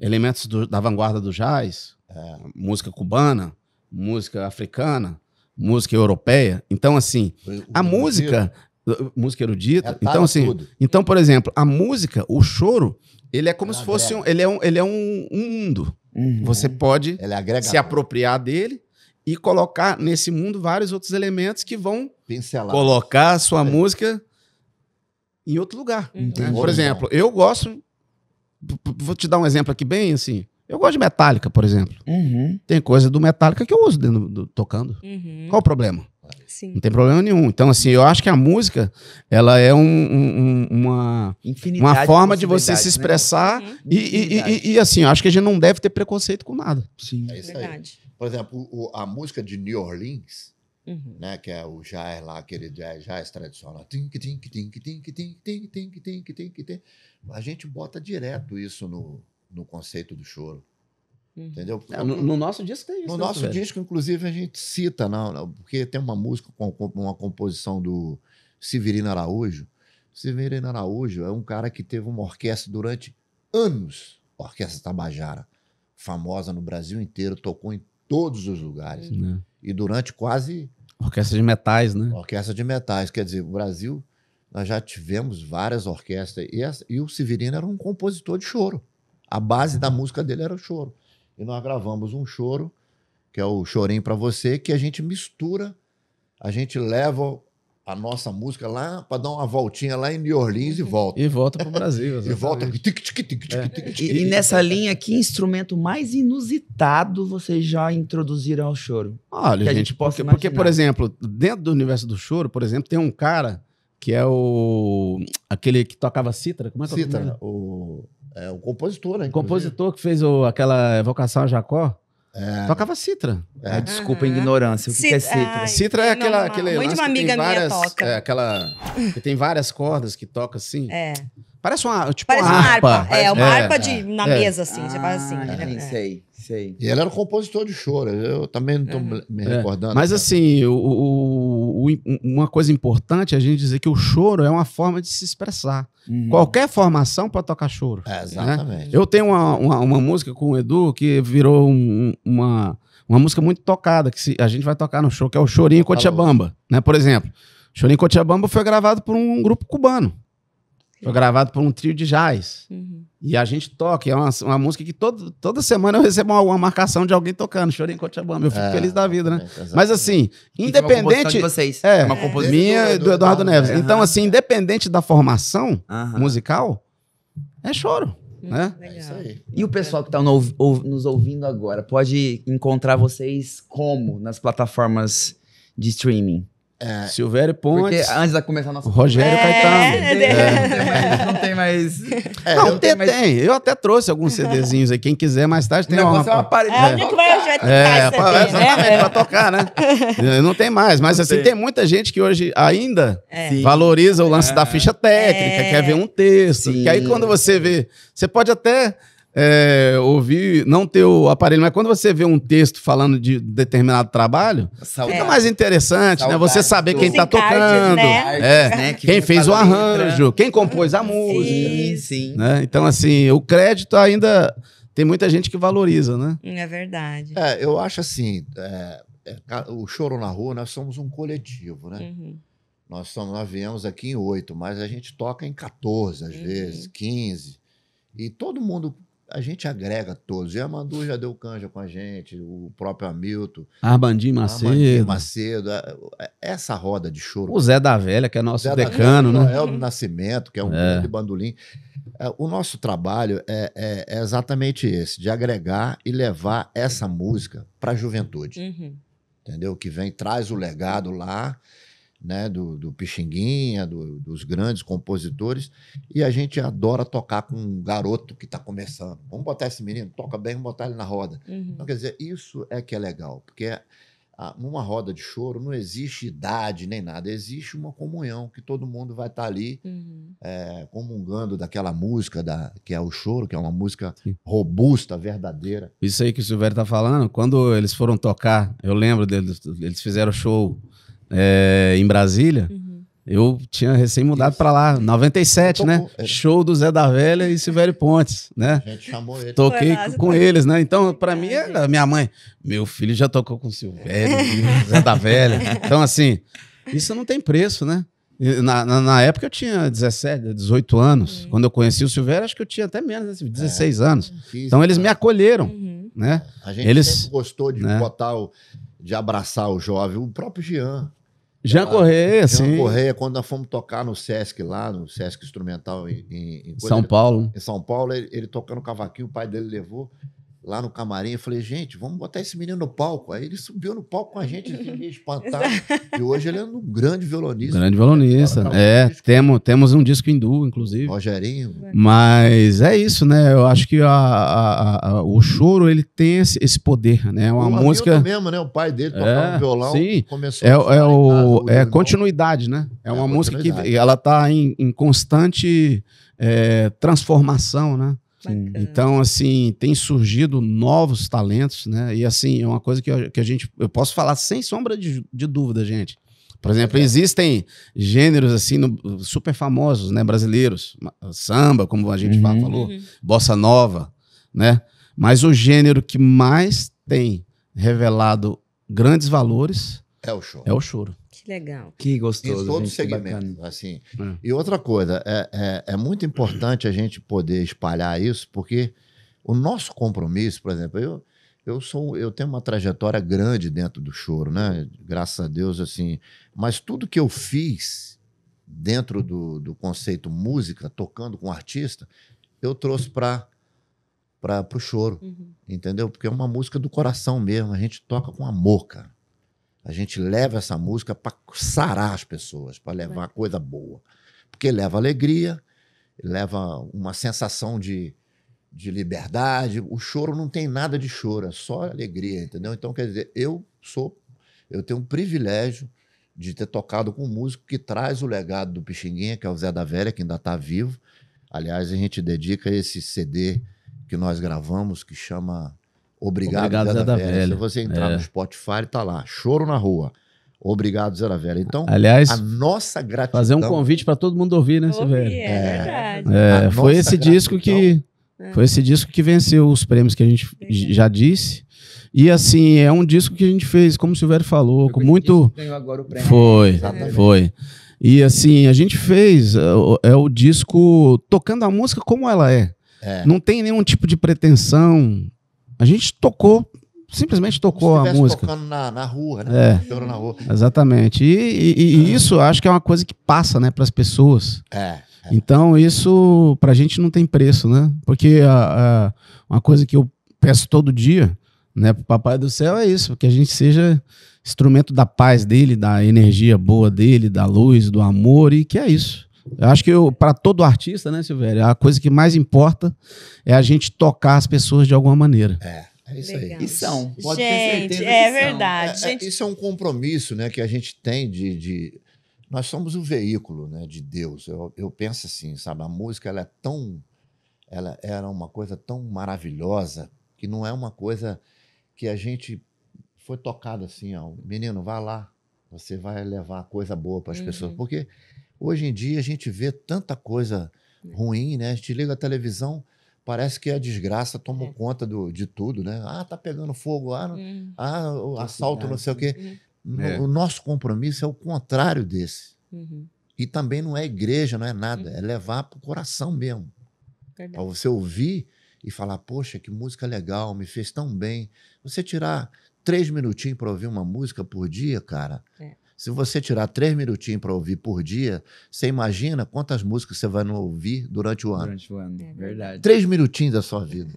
elementos do, da vanguarda do jazz, é. é música cubana, música africana, música europeia. Então, assim, o a música... Música erudita. É tá então, assim, tudo. então, por exemplo, a música, o choro, ele é como é se fosse um, ele é um, ele é um, um mundo. Uhum. Você pode é se apropriar dele e colocar nesse mundo vários outros elementos que vão Pincelar. colocar a sua é. música em outro lugar. Né? Por exemplo, eu gosto. Vou te dar um exemplo aqui bem assim. Eu gosto de Metallica, por exemplo. Uhum. Tem coisa do Metallica que eu uso dentro do, do tocando. Uhum. Qual o problema? Sim. Não tem problema nenhum. Então, assim, eu acho que a música, ela é um, um, uma, uma forma de você se né? expressar né? e, e, e, e, assim, eu acho que a gente não deve ter preconceito com nada. Sim. É isso Verdade. aí. Por exemplo, o, a música de New Orleans, uhum. né, que é o jazz lá, aquele jazz tradicional. A gente bota direto isso no, no conceito do choro. Uhum. Entendeu? É, no, no, nosso disco tem isso. No né, nosso velho. disco, inclusive, a gente cita, não, porque tem uma música com uma composição do Severino Araújo. Severino Araújo é um cara que teve uma orquestra durante anos, Orquestra Tabajara, famosa no Brasil inteiro, tocou em todos os lugares. Uhum. Né. E durante quase. Orquestra de metais, né? Orquestra de metais. Quer dizer, o Brasil, nós já tivemos várias orquestras. E, essa, e o Severino era um compositor de choro. A base da música dele era o choro e nós gravamos um choro, que é o Chorinho para Você, que a gente mistura, a gente leva a nossa música lá para dar uma voltinha lá em New Orleans e volta. E volta para o Brasil. e volta. É. E, e, nessa linha, que instrumento mais inusitado vocês já introduziram ao choro? Olha, que a gente, possa porque, porque, por exemplo, dentro do universo do choro, por exemplo, tem um cara que é o. aquele que tocava cítara. Como é que cítara, é o. É um compositor, né? Compositor que fez o, aquela evocação a Jacó. É. Tocava citra. É. Ah, desculpa a ignorância. O que, que é citra? Ai, citra é aquela, não, aquele uma amiga várias, minha toca. É aquela que tem várias cordas que toca assim. É. Parece uma, tipo Parece uma harpa. É, uma é, harpa de, na é. mesa, assim. assim ah, você faz assim. É. Sei, sei. E ele era um compositor de choro. Eu também não tô uhum. me é. recordando. Mas assim, o, o o, uma coisa importante é a gente dizer que o choro é uma forma de se expressar. Uhum. Qualquer formação pode tocar choro. É, né? exatamente. Né? Eu tenho uma, uma, uma, música com o Edu que virou um, uma, uma música muito tocada, que se, a gente vai tocar no show, que é o Chorinho Cochabamba, tá né? Por exemplo. Chorinho Cochabamba foi gravado por um grupo cubano. Foi gravado por um trio de jazz. Uhum. E a gente toca, é uma, uma música que todo, toda semana eu recebo uma, uma marcação de alguém tocando, Chorinho Cochabamba. Eu fico é, feliz da vida, né? É, Mas assim, independente. É uma vocês. É, uma é, é, composição. Minha é do, do Eduardo Neves. Então, assim, independente da formação uhum. musical, é choro. Hum, né? É isso aí. E o pessoal que está nos ouvindo agora, pode encontrar vocês como nas plataformas de streaming? É. Silvério Pontes. Porque antes de começar a nossa. Rogério é, Caetano. É. Não tem mais. É, não, não tem, mais... tem, Eu até trouxe alguns CDzinhos aí. Quem quiser mais tarde tem uma. É uma É, onde que vai o vai é, né? pra, Exatamente, pra tocar, né? Não tem mais. Mas não assim, tem. tem. muita gente que hoje ainda é. valoriza o lance da é. ficha técnica, quer ver um texto. Que aí quando você vê. Você pode até é, ouvir, não ter o aparelho, mas quando você vê um texto falando de determinado trabalho, Saudade. fica mais interessante, Saudade. né? Você saber quem está tocando, né? É, né, Que quem fez o arranjo, quem compôs a música. Sim, sim. Né? Então, assim, o crédito ainda tem muita gente que valoriza, né? Hum, é verdade. É, eu acho assim, é, é, o Choro na Rua, nós somos um coletivo, né? Uhum. Nós, somos, nós viemos aqui em oito, mas a gente toca em 14, às uhum. vezes, 15. E todo mundo a gente agrega todos. E a Mandu já deu canja com a gente, o próprio Hamilton. Armandinho Macedo. Armandinho Macedo. Essa roda de choro. O Zé da Velha, que é nosso Zé decano, da... né? O Noel do Nascimento, que é um é. grande bandolim. É, o nosso trabalho é, é, é, exatamente esse, de agregar e levar essa música para a juventude. Uhum. Entendeu? Que vem, traz o legado lá né, do, do Pixinguinha, do, dos grandes compositores, e a gente adora tocar com um garoto que está começando. Vamos botar esse menino, toca bem, vamos botar ele na roda. Uhum. Então, quer dizer, isso é que é legal, porque é, numa roda de choro não existe idade nem nada, existe uma comunhão que todo mundo vai estar tá ali uhum. é, comungando daquela música da, que é o choro, que é uma música Sim. robusta, verdadeira. Isso aí que o Silvério está falando, quando eles foram tocar, eu lembro deles, eles fizeram show é, em Brasília. Uhum. Eu tinha recém mudado para lá, 97, né? É. Show do Zé da Velha e Silvério Pontes, né? A gente chamou ele. Toquei com eles, né? Então, para mim, era minha mãe, meu filho já tocou com Silvério, Zé da Velha. <laughs> Então, assim, isso não tem preço, né? Na, na, na época eu tinha 17, 18 anos. Uhum. Quando eu conheci o Silvério, acho que eu tinha até menos, né? 16 é, anos. então, eles me é. acolheram, uhum. né? A gente eles, gostou de né? botar o, de abraçar o jovem, o próprio Jean. Jean ah, Correia, sim. Jean Correia, quando nós fomos tocar no Sesc lá, no Sesc Instrumental em, em, em São Paulo. Ele, em São Paulo, ele, ele tocando cavaquinho, o pai dele levou lá no camarim. Eu falei, gente, vamos botar esse menino no palco. Aí ele subiu no palco com a gente, assim, espantado. <laughs> e hoje ele é um grande violonista. Grande violonista. É, um temos, temos um disco hindu, inclusive. Rogerinho. Mas é isso, né? Eu acho que a, a, a, o choro, ele tem esse, esse poder, né? Uma o música... mesmo, né? O pai dele tocava é, violão. Sim. Começou é, é, o, é continuidade, né? É, é uma música que ela tá em, em constante é, transformação, né? Então, assim, tem surgido novos talentos, né? E assim, é uma coisa que, eu, que a gente. Eu posso falar sem sombra de, de dúvida, gente. Por exemplo, existem gêneros assim no, super famosos, né, brasileiros, samba, como a gente uhum. falou, uhum. bossa nova, né? Mas o gênero que mais tem revelado grandes valores é o choro. É o choro. Que legal. Que gostoso. Em todo gente, segmento, assim. É. E outra coisa, é, é, é, muito importante a gente poder espalhar isso, porque o nosso compromisso, por exemplo, eu, eu sou, eu tenho uma trajetória grande dentro do choro, né? Graças a Deus, assim. Mas tudo que eu fiz dentro do, do conceito música, tocando com artista, eu trouxe para para o choro, uhum. entendeu? Porque é uma música do coração mesmo, a gente toca com amor, cara. A gente leva essa música para sarar as pessoas, para levar coisa boa. Porque leva alegria, leva uma sensação de, de liberdade. O choro não tem nada de choro, é só alegria, entendeu? Então, quer dizer, eu sou, eu tenho um privilégio de ter tocado com um músico que traz o legado do Pixinguinha, que é o Zé da Velha, que ainda está vivo. Aliás, a gente dedica esse CD que nós gravamos, que chama Obrigado, Obrigado Zé, Zé da, Velha. Velha. Se você entrar é. no Spotify, tá lá. Choro na rua. Obrigado, Zé da Velha. Então, Aliás, a nossa gratidão. Fazer um convite para todo mundo ouvir, né, Silvério? É, é verdade. É, foi esse gratidão. disco que foi esse disco que venceu os prêmios que a gente já disse. E assim, é um disco que a gente fez, como o Silvério falou, com muito. agora o prêmio. Foi, Exatamente. foi. E assim, a gente fez é, é o disco tocando a música como ela é. É. Não tem nenhum tipo de pretensão a gente tocou, simplesmente tocou a música. tocando na, na rua, né? É, na rua. Exatamente. E, e, e é. isso acho que é uma coisa que passa, né, para as pessoas. É, é. Então, isso pra gente não tem preço, né? Porque a, a, uma coisa que eu peço todo dia, né, pro Papai do Céu é isso, que a gente seja instrumento da paz dele, da energia boa dele, da luz, do amor, e que é isso. Eu acho que para todo artista, né, Silvério, a coisa que mais importa é a gente tocar as pessoas de alguma maneira. É. É isso Legal. aí. E são. Pode gente, é verdade. É, é, gente... Isso é um compromisso né, que a gente tem de, de. Nós somos um veículo né, de Deus. Eu, eu penso assim, sabe? A música ela é tão. Ela era uma coisa tão maravilhosa que não é uma coisa que a gente foi tocado assim, ó, menino, vá lá, você vai levar coisa boa para as uhum. pessoas, porque Hoje em dia a gente vê tanta coisa é. ruim, né? A gente liga a televisão, parece que a é desgraça tomou é. conta do, de tudo, né? Ah, tá pegando fogo, ah, hum. ah o assalto, não sei o quê. Hum. É. O nosso compromisso é o contrário desse. Uhum. E também não é igreja, não é nada, uhum. é levar para o coração mesmo. Para você ouvir e falar, poxa, que música legal, me fez tão bem. Você tirar três minutinhos para ouvir uma música por dia, cara, é. Se você tirar três minutinhos para ouvir por dia, você imagina quantas músicas você vai não ouvir durante o ano. Durante o ano, é verdade. Três minutinhos da sua vida.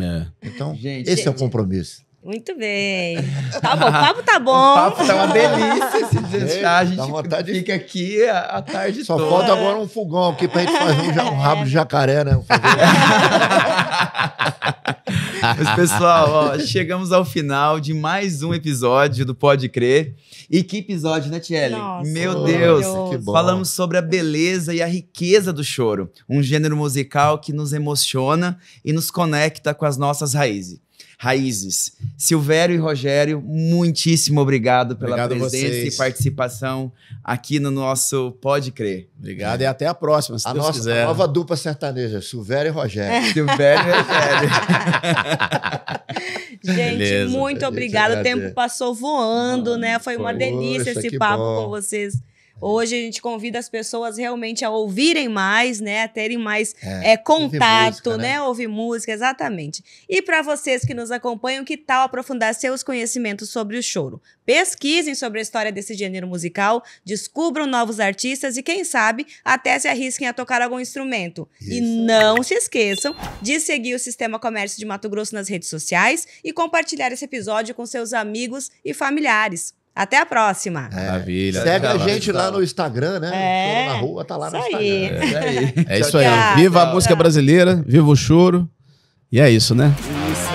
É. Então, gente, esse gente, é o compromisso. Muito bem. Tá bom, o papo tá bom. O papo tá uma delícia se deixar. A gente vontade fica aqui a, a, tarde Só toda. falta agora um fogão aqui pra gente fazer um, um rabo de jacaré, né? Um <laughs> Mas, pessoal, ó, chegamos ao final de mais um episódio do Pode Crer. E que episódio, né, Tiele? Meu Deus! que bom! Falamos sobre a beleza e a riqueza do choro, um gênero musical que nos emociona e nos conecta com as nossas raízes raízes. Silvério e Rogério, muitíssimo obrigado pela obrigado presença vocês. e participação aqui no nosso Pode Crer. Obrigado é. e até a próxima, se a Deus nossa, quiser. A nova dupla sertaneja, Silvério e Rogério. <laughs> Silvério e Rogério. <laughs> Gente, Beleza, muito obrigada. O tempo passou voando, ah, né? Foi uma delícia esse papo bom. com vocês. Hoje a gente convida as pessoas realmente a ouvirem mais, né? A terem mais é, é, contato, ouvir música, né? né? Ouvir música, exatamente. E para vocês que nos acompanham, que tal aprofundar seus conhecimentos sobre o choro? Pesquisem sobre a história desse gênero musical, descubram novos artistas e, quem sabe, até se arrisquem a tocar algum instrumento. Isso. E não se esqueçam de seguir o Sistema Comércio de Mato Grosso nas redes sociais e compartilhar esse episódio com seus amigos e familiares. Até a próxima. É. Maravilha. Segue a gente lá no é. Instagram, né? É. na rua, tá lá no Instagram. Aí. É, é isso aí. É isso aí. Viva a música brasileira, viva o choro. E é isso, né? Isso.